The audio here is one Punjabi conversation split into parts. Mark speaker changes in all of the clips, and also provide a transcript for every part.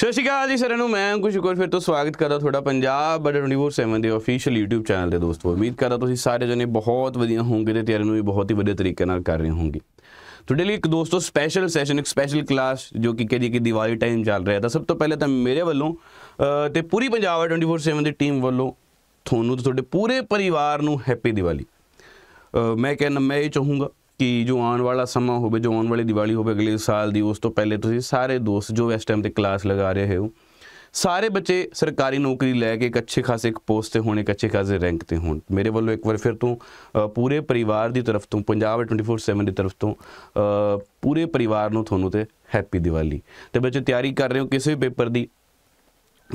Speaker 1: ਸਤਿ ਸ਼੍ਰੀ ਅਕਾਲ ਜੀ ਸਾਰਿਆਂ ਨੂੰ ਮੈਂ ਅੰਕੁਸ਼ ਕੋਰ ਫਿਰ ਤੋਂ ਸਵਾਗਤ ਕਰਦਾ ਤੁਹਾਡਾ ਪੰਜਾਬ ਬਟ 24/7 ਦੇ ਅਫੀਸ਼ੀਅਲ YouTube ਚੈਨਲ ਦੇ ਦੋਸਤੋ ਉਮੀਦ ਕਰਦਾ ਤੁਸੀਂ ਸਾਰੇ ਜਣੇ ਬਹੁਤ ਵਧੀਆ ਹੋਵੋਗੇ ਤੇ ਤਿਆਰੀ ਨੂੰ ਵੀ ਬਹੁਤ ਹੀ ਵਧੀਆ ਤਰੀਕੇ ਨਾਲ ਕਰ ਰਹੇ ਹੋਵੋਗੇ ਤੁਹਾਡੇ ਲਈ ਇੱਕ ਦੋਸਤੋ ਸਪੈਸ਼ਲ ਸੈਸ਼ਨ ਇੱਕ ਸਪੈਸ਼ਲ ਕਲਾਸ ਜੋ ਕਿ ਕਹਦੀ ਕਿ ਦੀਵਾਲੀ ਟਾਈਮ ਚੱਲ ਰਿਹਾ ਤਾਂ ਸਭ ਤੋਂ ਪਹਿਲੇ ਤਾਂ ਮੇਰੇ ਵੱਲੋਂ ਤੇ ਪੂਰੀ ਪੰਜਾਬ 24/7 ਦੀ ਟੀਮ ਵੱਲੋਂ ਤੁਹਾਨੂੰ ਤੇ ਤੁਹਾਡੇ ਪੂਰੇ ਪਰਿਵਾਰ ਨੂੰ ਹੈਪੀ ਦੀਵਾਲੀ ਮੈਂ ਕਹਿੰਦਾ ਮੈਂ ਇਹ ਚਾਹੂੰਗਾ ਕਿ ਜੋ ਆਉਣ ਵਾਲਾ ਸਮਾਂ ਹੋਵੇ ਜੋ ਆਉਣ ਵਾਲੀ ਦੀਵਾਲੀ ਹੋਵੇ ਅਗਲੇ ਸਾਲ ਦੀ ਉਸ ਤੋਂ ਪਹਿਲੇ ਤੁਸੀਂ ਸਾਰੇ ਦੋਸਤ ਜੋ ਇਸ ਟਾਈਮ ਤੇ ਕਲਾਸ ਲਗਾ ਰਹੇ ਹੋ ਸਾਰੇ ਬੱਚੇ ਸਰਕਾਰੀ ਨੌਕਰੀ ਲੈ ਕੇ ਇੱਕ ਅੱਛੇ ਖਾਸੇ ਇੱਕ ਪੋਸਟ ਤੇ ਹੋਣੇ ਕੱਚੇ ਖਾਸੇ ਰੈਂਕ ਤੇ ਹੋਣ ਮੇਰੇ ਵੱਲੋਂ ਇੱਕ ਵਾਰ ਫਿਰ ਤੋਂ ਪੂਰੇ ਪਰਿਵਾਰ ਦੀ ਤਰਫ ਤੋਂ ਪੰਜਾਬ 24/7 ਦੀ ਤਰਫ ਤੋਂ ਪੂਰੇ ਪਰਿਵਾਰ ਨੂੰ ਤੁਹਾਨੂੰ ਤੇ ਹੈਪੀ ਦੀਵਾਲੀ ਤੇ ਬੱਚੇ ਤਿਆਰੀ ਕਰ ਰਹੇ ਹੋ ਕਿਸੇ ਵੀ ਪੇਪਰ ਦੀ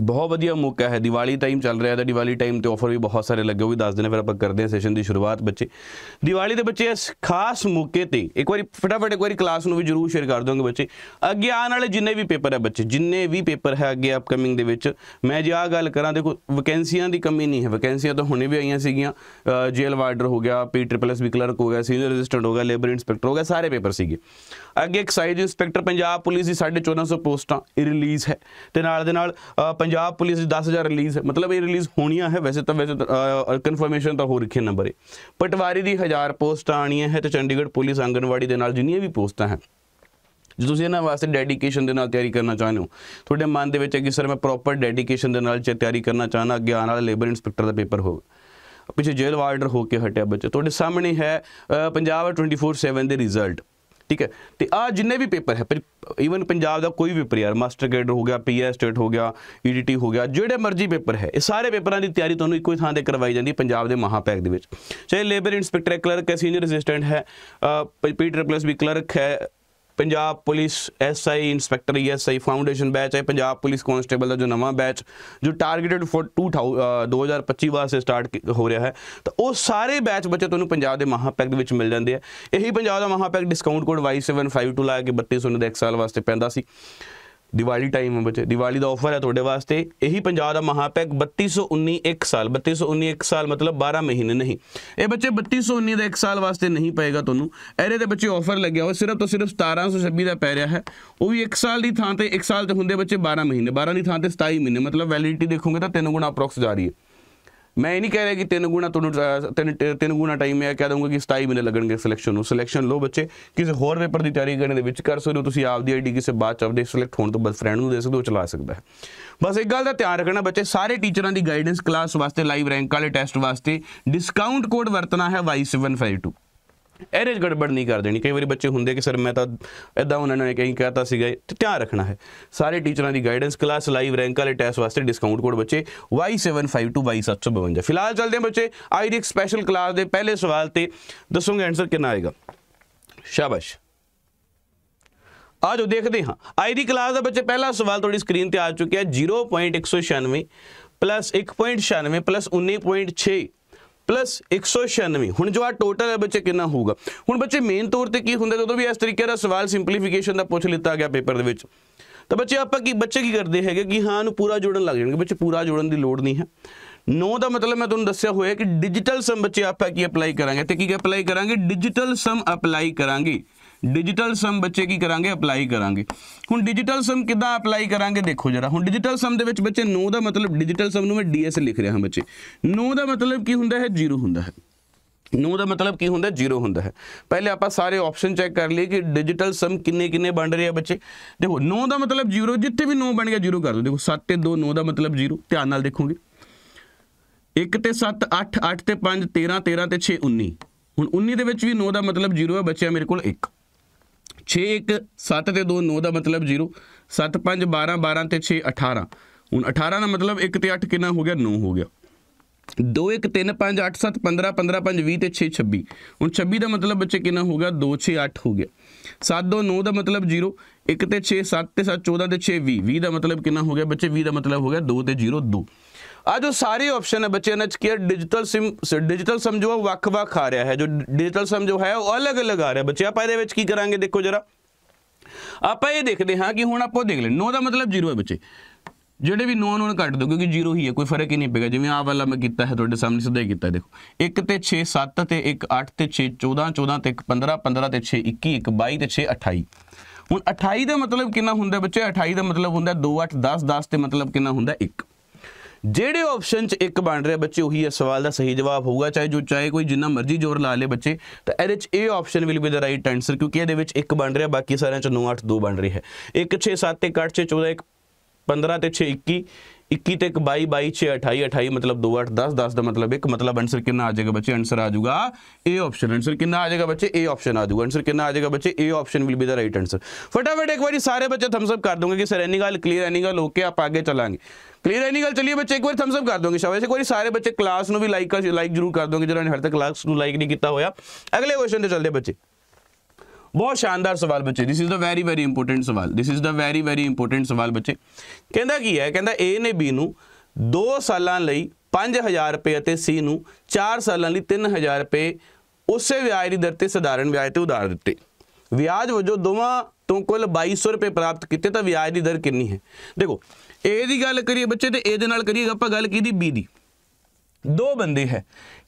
Speaker 1: ਬਹੁਤ ਵਧੀਆ ਮੌਕਾ ਹੈ ਦੀਵਾਲੀ ਟਾਈਮ ਚੱਲ ਰਿਹਾ ਹੈ ਦੀਵਾਲੀ ਟਾਈਮ ਤੇ ਆਫਰ ਵੀ ਬਹੁਤ ਸਾਰੇ ਲੱਗੇ ਉਹ ਵੀ ਦੱਸ ਦਿੰਦੇ ਫਿਰ ਆਪਾਂ ਕਰਦੇ ਹਾਂ ਸੈਸ਼ਨ ਦੀ ਸ਼ੁਰੂਆਤ ਬੱਚੇ ਦੀਵਾਲੀ ਦੇ ਬੱਚੇ ਇਸ ਖਾਸ ਮੌਕੇ ਤੇ ਇੱਕ ਵਾਰੀ ਫਟਾਫਟ ਇੱਕ ਵਾਰੀ ਕਲਾਸ ਨੂੰ ਵੀ ਜਰੂਰ ਸ਼ੇਅਰ ਕਰ ਦਿਓਗੇ ਬੱਚੇ ਅੱਗੇ ਆਉਣ ਵਾਲੇ ਜਿੰਨੇ ਵੀ ਪੇਪਰ ਹੈ ਬੱਚੇ ਜਿੰਨੇ ਵੀ ਪੇਪਰ ਹੈ ਅੱਗੇ ਅਪਕਮਿੰਗ ਦੇ ਵਿੱਚ ਮੈਂ ਜੇ ਆ ਗੱਲ ਕਰਾਂ ਦੇਖੋ ਵੈਕੈਂਸੀਆਂ ਦੀ ਕਮੀ ਨਹੀਂ ਹੈ ਵੈਕੈਂਸੀਆਂ ਤਾਂ ਹੁਣੇ ਵੀ ਆਈਆਂ ਸੀਗੀਆਂ ਜੇਲ ਵਾਰਡਰ ਹੋ ਗਿਆ ਪੀ ਟ੍ਰਿਪਲ ਐਸ ਵੀ ਕਲਰਕ ਹੋ ਗਿਆ ਸੀਨੀਅਰ ਅਸਿਸਟੈਂਟ ਹੋ ਗਿਆ ਲੇਬਰ ਇਨਸਪੈਕਟਰ ਹੋ ਗਿਆ ਸਾਰੇ ਪੇਪਰ ਸੀਗੇ ਅੱਗੇ ਐਕਸਾਈਜ਼ ਇਨਸਪੈਕਟਰ ਪੰਜਾਬ ਪੁਲਿਸ ਦੀ 1450 ਪੋਸਟਾਂ ਰਿਲੀਜ਼ ਹੈ ਤੇ ਨਾਲ ਦੇ ਨਾਲ ਪੰਜਾਬ ਪੁਲਿਸ ਦੀ 10000 ਰਿਲੀਜ਼ ਮਤਲਬ ਇਹ ਰਿਲੀਜ਼ ਹੋਣੀਆਂ ਹੈ ਵੈਸੇ ਤਾਂ ਵੈਸੇ ਕਨਫਰਮੇਸ਼ਨ ਤਾਂ ਹੋ ਰੱਖੀ ਨੰਬਰ ਹੈ ਪਟਵਾਰੀ ਦੀ 1000 ਪੋਸਟਾਂ ਆਣੀਆਂ ਹੈ ਤੇ ਚੰਡੀਗੜ੍ਹ ਪੁਲਿਸ ਆਂਗਨਵਾੜੀ ਦੇ ਨਾਲ ਜਿੰਨੀਆਂ ਵੀ ਪੋਸਟਾਂ ਹਨ ਜੇ ਤੁਸੀਂ ਇਹਨਾਂ ਵਾਸਤੇ ਡੈਡੀਕੇਸ਼ਨ ਦੇ ਨਾਲ ਤਿਆਰੀ ਕਰਨਾ ਚਾਹੁੰਦੇ ਹੋ ਤੁਹਾਡੇ ਮਨ ਦੇ ਵਿੱਚ ਹੈ ਕਿ ਸਰ ਮੈਂ ਪ੍ਰੋਪਰ ਡੈਡੀਕੇਸ਼ਨ ਦੇ ਨਾਲ ਜੇ ਤਿਆਰੀ ਕਰਨਾ ਚਾਹਨਾ ਅੱਗੇ ਆਉਣ ਵਾਲਾ ਲੇਬਰ ਇਨਸਪੈਕਟਰ ਦਾ ਪੇਪਰ ਹੋਵੇ ਪਿੱਛੇ ਜੇਲ੍ਹ ਵਾਰਡਰ ਹੋ ਕੇ ਹਟਿਆ ਬੱਚਾ ਤੁਹਾਡੇ ਸਾਹਮਣੇ ਹੈ ਪੰਜਾਬ 24/7 ਦੇ ਰਿਜ਼ਲਟ ਠੀਕ ਹੈ ਤੇ ਆ ਜਿੰਨੇ ਵੀ ਪੇਪਰ ਹੈ ਇਵਨ ਪੰਜਾਬ ਦਾ ਕੋਈ ਵੀ ਪ੍ਰੀਅਰ ਮਾਸਟਰ ਗ੍ਰੇਡ ਹੋ ਗਿਆ ਪੀਐਸ ਸਟੇਟ ਹੋ ਗਿਆ ਈਡੀਟੀ e ਹੋ ਗਿਆ ਜਿਹੜੇ ਮਰਜ਼ੀ ਪੇਪਰ ਹੈ ਇਹ ਸਾਰੇ ਪੇਪਰਾਂ ਦੀ ਤਿਆਰੀ ਤੁਹਾਨੂੰ ਇੱਕੋ ਹੀ ਥਾਂ ਤੇ ਕਰਵਾਈ ਜਾਂਦੀ ਹੈ ਪੰਜਾਬ ਦੇ ਮਹਾਪੈਕ ਦੇ ਵਿੱਚ ਚਾਹੇ ਲੇਬਰ ਇਨਸਪੈਕਟਰ ਕਲਰਕ ਹੈ ਸੀਨੀਅਰ ਅਸਿਸਟੈਂਟ ਹੈ ਪੀਟਰ ਪਲਸ ਵੀ ਕਲਰਕ ਹੈ Punjab police SI inspector SI foundation batch ਹੈ ਪੰਜਾਬ ਪੁਲਿਸ ਕਨਸਟੇਬਲ ਦਾ ਜੋ ਨਵਾਂ ਬੈਚ ਜੋ ਟਾਰਗੇਟਡ ਫॉर 2000 2025 ਵਾਸਤੇ ਸਟਾਰਟ ਹੋ ਰਿਹਾ ਹੈ ਤਾਂ ਉਹ ਸਾਰੇ ਬੈਚ ਬੱਚੇ ਤੁਹਾਨੂੰ ਪੰਜਾਬ ਦੇ ਮਹਾਪੈਕ ਦੇ ਵਿੱਚ ਮਿਲ ਜਾਂਦੇ ਆ ਇਹੀ ਪੰਜਾਬ ਦਾ ਮਹਾਪੈਕ ਡਿਸਕਾਊਂਟ ਕੋਡ Y752 ਲਾ ਕੇ 3200 ਦੇ 1 ਸਾਲ ਵਾਸਤੇ ਪੈਂਦਾ ਸੀ ਦੀਵਾਲੀ ਟਾਈਮ ਹੈ ਬੱਚੇ ਦੀਵਾਲੀ ਦਾ ਆਫਰ ਹੈ ਤੁਹਾਡੇ ਵਾਸਤੇ ਇਹੀ ਪੰਜਾਬ ਦਾ ਮਹਾਪੈਕ 3219 1 ਸਾਲ 3219 1 ਸਾਲ ਮਤਲਬ 12 ਮਹੀਨੇ ਨਹੀਂ ਇਹ ਬੱਚੇ 3219 ਦਾ 1 ਸਾਲ ਵਾਸਤੇ ਨਹੀਂ ਪਏਗਾ ਤੁਹਾਨੂੰ ਇਹਦੇ ਤੇ ਬੱਚੇ ਆਫਰ ਲੱਗਿਆ ਹੋਇਆ ਸਿਰਫ ਤੋਂ ਸਿਰਫ 1726 ਦਾ ਪੈ ਰਿਹਾ ਹੈ ਉਹ ਵੀ 1 ਸਾਲ ਦੀ ਥਾਂ ਤੇ 1 ਸਾਲ ਤੇ ਹੁੰਦੇ ਬੱਚੇ 12 ਮਹੀਨੇ 12 ਦੀ ਥਾਂ ਤੇ 27 ਮਹੀਨੇ ਮਤਲਬ ਵੈਲਿਡਿਟੀ ਦੇਖੋਗੇ ਤਾਂ ਤਿੰਨ ਗੁਣਾ ਅਪਰੋਕਸ ਜਾ ਰਹੀ ਹੈ ਮੈਂ ਇਹ ਨਹੀਂ ਕਹਿ ਰਿਹਾ ਕਿ ਤਿੰਨ ਗੁਣਾ ਤੁਹਾਨੂੰ ਤਿੰਨ ਤਿੰਨ ਗੁਣਾ ਟਾਈਮ ਹੈ ਕਹਿ ਦਊਂਗਾ ਕਿ 27 ਮਹੀਨੇ ਲੱਗਣਗੇ ਸਿਲੈਕਸ਼ਨ ਨੂੰ ਸਿਲੈਕਸ਼ਨ ਲੋ ਬੱਚੇ ਕਿਸੇ ਹੋਰ ਪੇਪਰ ਦੀ ਤਿਆਰੀ ਕਰਨ ਦੇ ਵਿੱਚ ਕਰ ਸਕਦੇ ਹੋ ਤੁਸੀਂ ਆਪਦੀ ਆਈਡੀ ਕਿਸੇ ਬਾਅਦ ਚ ਆਪਦੇ ਸਿਲੈਕਟ ਹੋਣ ਤੋਂ ਬਾਅਦ ਫਰੈਂਡ ਨੂੰ ਦੇ ਸਕਦੇ ਹੋ ਚਲਾ ਸਕਦਾ ਹੈ ਬਸ ਇੱਕ ਗੱਲ ਦਾ ਧਿਆਨ ਰੱਖਣਾ ਬੱਚੇ ਸਾਰੇ ਟੀਚਰਾਂ ਦੀ ਗਾਈਡੈਂਸ ਕਲਾਸ ਵਾਸਤੇ ਲਾਈਵ ਰੈਂਕ ਵਾਲੇ ਟੈਸਟ ਵਾਸਤੇ ਡਿਸਕਾਊਂਟ ਕੋਡ ਵਰਤਣਾ ਹੈ Y752 ਐਰੇਜ ਗੜਬੜ ਨਹੀਂ ਕਰ ਦੇਣੀ ਕਈ ਵਾਰੀ ਬੱਚੇ ਹੁੰਦੇ ਕਿ ਸਰ ਮੈਂ ਤਾਂ ਐਦਾਂ ਉਹਨਾਂ ਨੇ ਕਹੀਂ ਕਹਤਾ ਸੀਗਾ ਤੇ ਧਿਆਨ ਰੱਖਣਾ ਹੈ ਸਾਰੇ ਟੀਚਰਾਂ ਦੀ ਗਾਈਡੈਂਸ ਕਲਾਸ ਲਾਈਵ ਰੈਂਕ ਵਾਲੇ ਟੈਸਟ ਵਾਸਤੇ ਡਿਸਕਾਊਂਟ ਕੋਡ ਬੱਚੇ Y752Y752 ਫਿਲਹਾਲ ਚੱਲਦੇ ਹਾਂ ਬੱਚੇ ਆਈਡੀਐਕਸ ਸਪੈਸ਼ਲ ਕਲਾਸ ਦੇ ਪਹਿਲੇ ਸਵਾਲ ਤੇ ਦੱਸੂਗੇ ਆਨਸਰ ਕਿੰਨਾ ਆਏਗਾ ਸ਼ਾਬਾਸ਼ ਆਜੋ ਦੇਖਦੇ ਹਾਂ ਆਈ ਦੀ ਕਲਾਸ ਦਾ ਬੱਚੇ ਪਹਿਲਾ ਸਵਾਲ ਤੁਹਾਡੀ ਸਕਰੀਨ ਤੇ ਆ ਚੁੱਕਿਆ 0.196 1.96 19.6 ਪਲੱਸ 196 ਹੁਣ ਜੋ ਆ ਟੋਟਲ ਹੈ ਬੱਚੇ ਕਿੰਨਾ ਹੋਊਗਾ ਹੁਣ ਬੱਚੇ ਮੇਨ ਤੌਰ ਤੇ ਕੀ ਹੁੰਦਾ ਜਦੋਂ ਵੀ ਇਸ ਤਰੀਕੇ ਦਾ ਸਵਾਲ ਸਿੰਪਲੀਫਿਕੇਸ਼ਨ ਦਾ ਪੁੱਛ ਲਿੱਤਾ ਗਿਆ ਪੇਪਰ ਦੇ ਵਿੱਚ ਤਾਂ ਬੱਚੇ ਆਪਾਂ ਕੀ ਬੱਚੇ ਕੀ ਕਰਦੇ ਹੈਗੇ ਕਿ ਹਾਂ ਨੂੰ ਪੂਰਾ ਜੋੜਨ ਲੱਗ ਜਾਣਗੇ ਬੱਚੇ ਪੂਰਾ ਜੋੜਨ ਦੀ ਲੋੜ ਨਹੀਂ ਹੈ ਨੋ ਦਾ ਮਤਲਬ ਮੈਂ ਤੁਹਾਨੂੰ ਦੱਸਿਆ ਹੋਇਆ ਕਿ ਡਿਜੀਟਲ ਸਮ ਬੱਚੇ ਆਪਾਂ ਕੀ ਅਪਲਾਈ ਕਰਾਂਗੇ ਤੇ ਕੀ ਅਪਲਾਈ ਕਰਾਂਗੇ ਡਿਜੀਟਲ ਸਮ ਅਪਲਾਈ ਕਰਾਂਗੇ ਡਿਜੀਟਲ ਸਮ ਬੱਚੇ ਕੀ ਕਰਾਂਗੇ ਅਪਲਾਈ ਕਰਾਂਗੇ ਹੁਣ ਡਿਜੀਟਲ ਸਮ ਕਿਦਾਂ ਅਪਲਾਈ ਕਰਾਂਗੇ ਦੇਖੋ ਜਰਾ ਹੁਣ ਡਿਜੀਟਲ ਸਮ ਦੇ ਵਿੱਚ ਬੱਚੇ 9 ਦਾ ਮਤਲਬ ਡਿਜੀਟਲ ਸਮ ਨੂੰ ਮੈਂ ਡੀਐਸ ਲਿਖ ਰਿਹਾ ਹਾਂ ਬੱਚੇ 9 ਦਾ ਮਤਲਬ ਕੀ ਹੁੰਦਾ ਹੈ 0 ਹੁੰਦਾ ਹੈ 9 ਦਾ ਮਤਲਬ ਕੀ ਹੁੰਦਾ 0 ਹੁੰਦਾ ਹੈ ਪਹਿਲੇ ਆਪਾਂ ਸਾਰੇ ਆਪਸ਼ਨ ਚੈੱਕ ਕਰ ਲਈਏ ਕਿ ਡਿਜੀਟਲ ਸਮ ਕਿੰਨੇ ਕਿੰਨੇ ਬਣ ਰਹੇ ਆ ਬੱਚੇ ਦੇਖੋ 9 ਦਾ ਮਤਲਬ 0 ਜਿੱਥੇ ਵੀ 9 ਬਣ ਗਿਆ 0 ਕਰ ਦਿਓ ਦੇਖੋ 7 ਤੇ 2 9 ਦਾ ਮਤਲਬ 0 ਧਿਆਨ ਨਾਲ ਦੇਖੋਗੇ 1 ਤੇ 7 8 8 ਤੇ 5 13 13 ਤੇ 6 19 ਹੁਣ 19 ਦੇ ਵਿੱਚ ਵੀ 9 ਦਾ ਮਤਲਬ 0 ਹੈ ਬਚਿਆ ਮੇਰੇ ਕੋਲ 1 6 1 7 ਤੇ 2 9 ਦਾ ਮਤਲਬ 0 7 5 12 12 ਤੇ 6 18 ਹੁਣ 18 ਦਾ ਮਤਲਬ 1 ਤੇ 8 ਕਿੰਨਾ ਹੋ ਗਿਆ 9 ਹੋ ਗਿਆ 2 1 3 5 8 7 15 15 5 20 ਤੇ 6 26 ਹੁਣ 26 ਦਾ ਮਤਲਬ ਬੱਚੇ ਕਿੰਨਾ ਹੋ ਗਿਆ 2 6 8 ਹੋ ਗਿਆ 7 2 9 ਦਾ ਮਤਲਬ 0 1 ਤੇ 6 7 ਤੇ 7 14 ਤੇ 6 20 20 ਦਾ ਮਤਲਬ ਕਿੰਨਾ ਹੋ ਗਿਆ ਬੱਚੇ 20 ਦਾ ਮਤਲਬ ਹੋ ਗਿਆ 2 ਤੇ 0 2 ਆ ਜੋ ਸਾਰੇ ਆਪਸ਼ਨ ਹੈ ਬੱਚੇ ਨੇ ਕਿ ਡਿਜੀਟਲ ਸਿਮ ਡਿਜੀਟਲ ਸਮਝੋ ਵੱਖ-ਵੱਖ ਆ ਰਿਹਾ ਹੈ ਜੋ ਡਿਜੀਟਲ ਸਮਝੋ ਹੈ ਉਹ ਅਲੱਗ-ਅਲੱਗ ਆ ਰਿਹਾ ਬੱਚੇ ਆਪਾਂ ਇਹਦੇ ਵਿੱਚ ਕੀ ਕਰਾਂਗੇ ਦੇਖੋ ਜਰਾ ਆਪਾਂ ਇਹ ਦੇਖਦੇ ਹਾਂ ਕਿ ਹੁਣ ਆਪਾਂ ਦੇਖ ਲੈ 9 ਦਾ ਮਤਲਬ 0 ਹੈ ਬੱਚੇ ਜਿਹੜੇ ਵੀ 9 ਨੂੰ ਕੱਟ ਦੋ ਕਿਉਂਕਿ 0 ਹੀ ਹੈ ਕੋਈ ਫਰਕ ਹੀ ਨਹੀਂ ਪੈਗਾ ਜਿਵੇਂ ਆਹ ਵਾਲਾ ਮੈਂ ਕੀਤਾ ਹੈ ਤੁਹਾਡੇ ਸਾਹਮਣੇ ਸਿੱਧਾ ਕੀਤਾ ਦੇਖੋ 1 ਤੇ 6 7 ਤੇ 1 8 ਤੇ 6 14 14 ਤੇ 1 15 15 ਤੇ 6 21 1 22 ਤੇ 6 28 ਹੁਣ 28 ਦਾ ਮਤਲਬ ਕਿੰਨਾ ਹੁੰਦਾ ਬੱਚੇ 28 ਦਾ ਮਤਲਬ ਹੁੰਦਾ 2 8 10 10 ਤੇ ਮਤਲਬ ਕਿੰਨਾ ਹੁੰਦਾ 1 ਜਿਹੜੇ ਆਪਸ਼ਨ 'ਚ ਇੱਕ ਬਣ ਰਿਹਾ ਬੱਚੇ ਉਹੀ ਹੈ ਸਵਾਲ ਦਾ ਸਹੀ ਜਵਾਬ ਹੋਊਗਾ ਚਾਹੇ ਜੋ ਚਾਹੇ ਕੋਈ ਜਿੰਨਾ ਮਰਜ਼ੀ ਜ਼ੋਰ ਲਾ ਲੇ ਬੱਚੇ ਤਾਂ ਇਹਦੇ 'ਚ ਇਹ option will be the right answer ਕਿਉਂਕਿ ਇਹਦੇ ਵਿੱਚ ਇੱਕ ਬਣ ਰਿਹਾ ਬਾਕੀ ਸਾਰਿਆਂ 'ਚ 9 8 2 ਬਣ ਰਹੀ ਹੈ 1 6 7 1 8 6 14 1 15 ਤੇ 6 21 21 ਤੇ 22 22 6 28 28 ਮਤਲਬ 2 8 10 10 ਦਾ ਮਤਲਬ ਇੱਕ ਮਤਲਬ ਆਨਸਰ ਕਿੰਨਾ ਆ ਜਾਏਗਾ ਬੱਚੇ ਆਨਸਰ ਆ ਜਾਊਗਾ A ਆਪਸ਼ਨ ਆਨਸਰ ਕਿੰਨਾ ਆ ਜਾਏਗਾ ਬੱਚੇ A ਆਪਸ਼ਨ ਆ ਜਾਊਗਾ ਆਨਸਰ ਕਿੰਨਾ ਆ ਜਾਏਗਾ ਬੱਚੇ A option will be the right answer ਫਟਾਫਟ ਇੱਕ ਵਾਰੀ ਸਾਰੇ ਬੱਚੇ ਥੰਬਸ ਅਪ ਕਰ ਦੋਗੇ ਕਿ ਸਰ ਐਨੀ ਗੱਲ ਕਲੀਅਰ ਐਨੀ ਗੱਲ ਓਕੇ ਆਪਾਂ ਅੱਗੇ ਚਲਾਂਗੇ ਕਲੀਅਰ ਐਨੀ ਗੱਲ ਚਲਿਓ ਬੱਚੇ ਇੱਕ ਵਾਰੀ ਥੰਬਸ ਅਪ ਕਰ ਦੋਗੇ ਸ਼ਾਬਾਸ਼ ਇੱਕ ਵਾਰੀ ਸਾਰੇ ਬੱਚੇ ਕਲਾਸ ਨੂੰ ਵੀ ਲਾਈਕ ਲਾਈਕ ਜਰੂਰ ਕਰ ਦੋਗੇ ਜਿਹੜਾ ਨੇ ਹਰ ਤੱਕ ਕਲਾਸ ਨੂੰ ਲਾਈਕ ਨਹੀਂ ਕੀਤਾ ਹੋਇਆ ਅਗਲੇ ਕੁਐਸਚਨ ਤੇ ਚੱਲਦੇ ਬੱਚੇ ਬਹੁਤ ਸ਼ਾਨਦਾਰ ਸਵਾਲ ਬੱਚੇ this is the very very important ਸਵਾਲ this is the very very important ਸਵਾਲ ਬੱਚੇ ਕਹਿੰਦਾ ਕੀ ਹੈ ਕਹਿੰਦਾ A ਨੇ B ਨੂੰ 2 ਸਾਲਾਂ ਲਈ 5000 ਰੁਪਏ ਅਤੇ C ਨੂੰ 4 ਸਾਲਾਂ ਲਈ 3000 ਰੁਪਏ ਉਸੇ ਵਿਆਜ ਦੀ ਦਰ ਤੇ ਸਧਾਰਨ ਵਿਆਜ ਤੇ ਉਧਾਰ ਦਿੱਤੇ ਵਿਆਜ ਵਜੋਂ ਦੋਵਾਂ ਤੋਂ ਕੁੱਲ 2200 ਰੁਪਏ ਪ੍ਰਾਪਤ ਕੀਤੇ ਤਾਂ ਵਿਆਜ ਦੀ ਦਰ ਕਿੰਨੀ ਹੈ ਦੇਖੋ A ਦੀ ਗੱਲ ਕਰੀਏ ਬੱਚੇ ਤੇ A ਦੇ ਨਾਲ ਕਰੀਏ ਆਪਾਂ ਗੱਲ ਕੀਤੀ B ਦੀ ਦੋ ਬੰਦੇ ਹੈ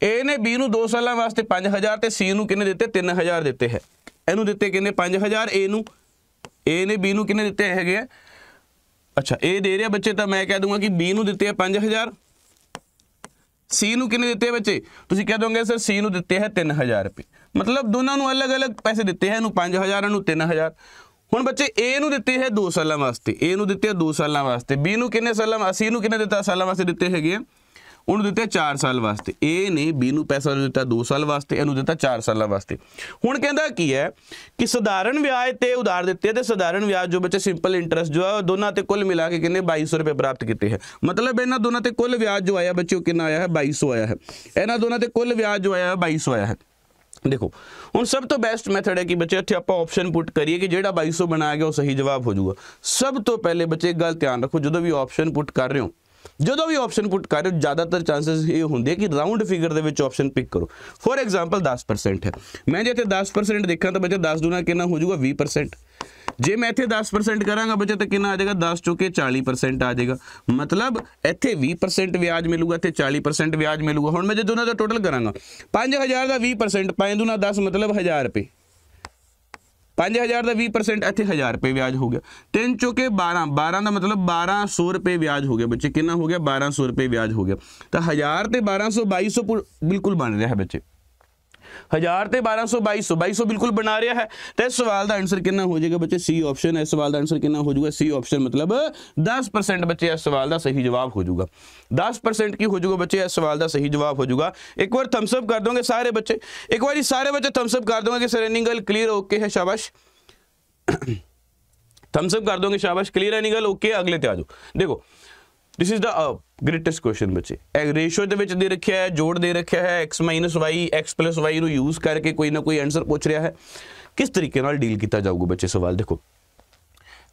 Speaker 1: A ਨੇ B ਨੂੰ 2 ਸਾਲਾਂ ਵਾਸਤੇ 5000 ਤੇ C ਨੂੰ ਕਿੰਨੇ ਦਿੱਤੇ 3000 ਦਿੱਤੇ ਹੈ ਇਹਨੂੰ ਦਿੱਤੇ ਕਿੰਨੇ 5000 A ਨੂੰ A ਨੇ B ਨੂੰ ਕਿੰਨੇ ਦਿੱਤੇ ਹੈਗੇ ਆ ਅੱਛਾ A ਦੇ ਰਿਹਾ ਬੱਚੇ ਤਾਂ ਮੈਂ ਕਹਿ ਦੂੰਗਾ ਕਿ B ਨੂੰ ਦਿੱਤੇ ਆ 5000 C ਨੂੰ ਕਿੰਨੇ ਦਿੱਤੇ ਬੱਚੇ ਤੁਸੀਂ ਕਹਿ ਦੋਗੇ ਸਰ C ਨੂੰ ਦਿੱਤੇ ਹੈ 3000 ਰੁਪਏ ਮਤਲਬ ਦੋਨਾਂ ਨੂੰ ਅਲੱਗ-ਅਲੱਗ ਪੈਸੇ ਦਿੱਤੇ ਹੈ ਇਹਨੂੰ 5000 ਇਹਨੂੰ 3000 ਹੁਣ ਬੱਚੇ A ਨੂੰ ਦਿੱਤੇ ਹੈ 2 ਸਾਲਾਂ ਵਾਸਤੇ A ਨੂੰ ਦਿੱਤੇ ਹੈ 2 ਸਾਲਾਂ ਵਾਸਤੇ B ਨੂੰ ਕਿੰਨੇ ਸਾਲਾਂ ਅਸੀਂ ਨੂੰ ਕਿੰਨੇ ਦਿੱਤਾ ਸਾਲਾਂ ਵਾਸਤੇ ਦਿੱਤੇ ਹੈਗੇ ਆ ਉਹਨੂੰ ਦਿੱਤੇ 4 ਸਾਲ ਵਾਸਤੇ A ਨੇ B ਨੂੰ ਪੈਸਾ ਦਿੱਤਾ 2 ਸਾਲ ਵਾਸਤੇ ਇਹਨੂੰ ਦਿੱਤਾ 4 ਸਾਲਾਂ ਵਾਸਤੇ ਹੁਣ ਕਹਿੰਦਾ ਕੀ ਹੈ ਕਿ ਸਧਾਰਨ ਵਿਆਜ ਤੇ ਉਧਾਰ ਦਿੱਤੇ ਤੇ ਸਧਾਰਨ ਵਿਆਜ ਜੋ ਬੱਚੇ ਸਿੰਪਲ ਇੰਟਰਸਟ ਜੋ ਹੈ ਦੋਨਾਂ ਤੇ ਕੁੱਲ ਮਿਲਾ ਕੇ ਕਿੰਨੇ 2200 ਰੁਪਏ ਪ੍ਰਾਪਤ ਕੀਤੇ ਹੈ ਮਤਲਬ ਇਹਨਾਂ ਦੋਨਾਂ ਤੇ ਕੁੱਲ ਵਿਆਜ ਜੋ ਆਇਆ ਬੱਚਿਓ ਕਿੰਨਾ ਆਇਆ ਹੈ 2200 ਆਇਆ ਹੈ ਇਹਨਾਂ ਦੋਨਾਂ ਤੇ ਕੁੱਲ ਵਿਆਜ ਜੋ ਆਇਆ ਹੈ 2200 ਆਇਆ ਹੈ ਦੇਖੋ ਹੁਣ ਸਭ ਤੋਂ ਬੈਸਟ ਮੈਥਡ ਹੈ ਕਿ ਬੱਚੇ ਇੱਥੇ ਆਪਾਂ ਆਪਸ਼ਨ ਪੁੱਟ ਕਰੀਏ ਕਿ ਜਿਹੜਾ 2200 ਬਣਾਇਆ ਗਿਆ ਉਹ ਸਹੀ ਜਵਾਬ ਹੋ ਜਾਊਗਾ ਸਭ ਤੋਂ ਪਹਿਲੇ ਬੱਚੇ ਗੱਲ ਧਿਆਨ ਰੱਖੋ ਜਦੋਂ ਵੀ ਆਪਸ਼ਨ ਪੁੱਟ ਕਰ ਰਹੇ ਹੋ ਜਦੋਂ ਵੀ ਆਪਸ਼ਨ ਪੁੱਟ ਕਰੋ ਜ਼ਿਆਦਾਤਰ ਚਾਂਸਸ ਇਹ ਹੁੰਦੇ ਕਿ ਰਾਉਂਡ ਫਿਗਰ ਦੇ ਵਿੱਚ ਆਪਸ਼ਨ ਪਿਕ ਕਰੋ ਫੋਰ ਐਗਜ਼ਾਮਪਲ 10% ਹੈ ਮੈਂ ਜੇ ਇੱਥੇ 10% ਦੇਖਾਂ ਤਾਂ ਬੱਚੇ 10 ਦੁਨਾ ਕਿੰਨਾ ਹੋ ਜਾਊਗਾ 20% ਜੇ ਮੈਂ ਇੱਥੇ 10% ਕਰਾਂਗਾ ਬੱਚੇ ਤਾਂ ਕਿੰਨਾ ਆ ਜਾਏਗਾ 10 ਚੋਕੇ 40% ਆ ਜਾਏਗਾ ਮਤਲਬ ਇੱਥੇ 20% ਵਿਆਜ ਮਿਲੂਗਾ ਤੇ 40% ਵਿਆਜ ਮਿਲੂਗਾ ਹੁਣ ਮੈਂ ਜੇ ਦੋਨਾਂ ਦਾ ਟੋਟਲ ਕਰਾਂਗਾ 5000 ਦਾ 20% 5 ਦੁਨਾ 10 ਮਤਲਬ 1000 ਰੁਪਏ 5000 ਦਾ 20% ਇੱਥੇ 1000 ਰੁਪਏ ਵਿਆਜ ਹੋ ਗਿਆ 3 ਚੋਕੇ 12 12 ਦਾ ਮਤਲਬ 1200 ਰੁਪਏ ਵਿਆਜ ਹੋ ਗਿਆ ਬੱਚੇ ਕਿੰਨਾ ਹੋ ਗਿਆ 1200 ਰੁਪਏ ਵਿਆਜ ਹੋ ਗਿਆ ਤਾਂ 1000 ਤੇ 1200 2200 ਬਿਲਕੁਲ ਬਣ ਰਿਹਾ ਹੈ ਬੱਚੇ हजार से बारह सौ बाईस सौ बाईस सौ बिल्कुल बना रहा है तो इस सवाल का आंसर किन्ना हो जाएगा बच्चे सी ऑप्शन इस सवाल का आंसर किन्ना हो जाएगा सी ऑप्शन मतलब दस परसेंट बच्चे इस सवाल का सही जवाब हो जूगा दस परसेंट की हो जूगा बच्चे इस सवाल का सही जवाब हो जाएगा एक बार थम्सअप कर दोगे सारे बच्चे एक बार सारे बच्चे थम्सअप कर दोगे कि सर इनिंग गल क्लीयर ओके है शाबाश थम्सअप कर दोगे शाबाश क्लीयर है इनिंग गल ओके अगले त्याजो देखो this is the greatest question बच्चे रेशो के दे रखे है जोड़ दे रखे है x minus y x plus y use करके कोई ना कोई आंसर पूछ रहा है किस तरीके डील किया जाऊगा बच्चे सवाल देखो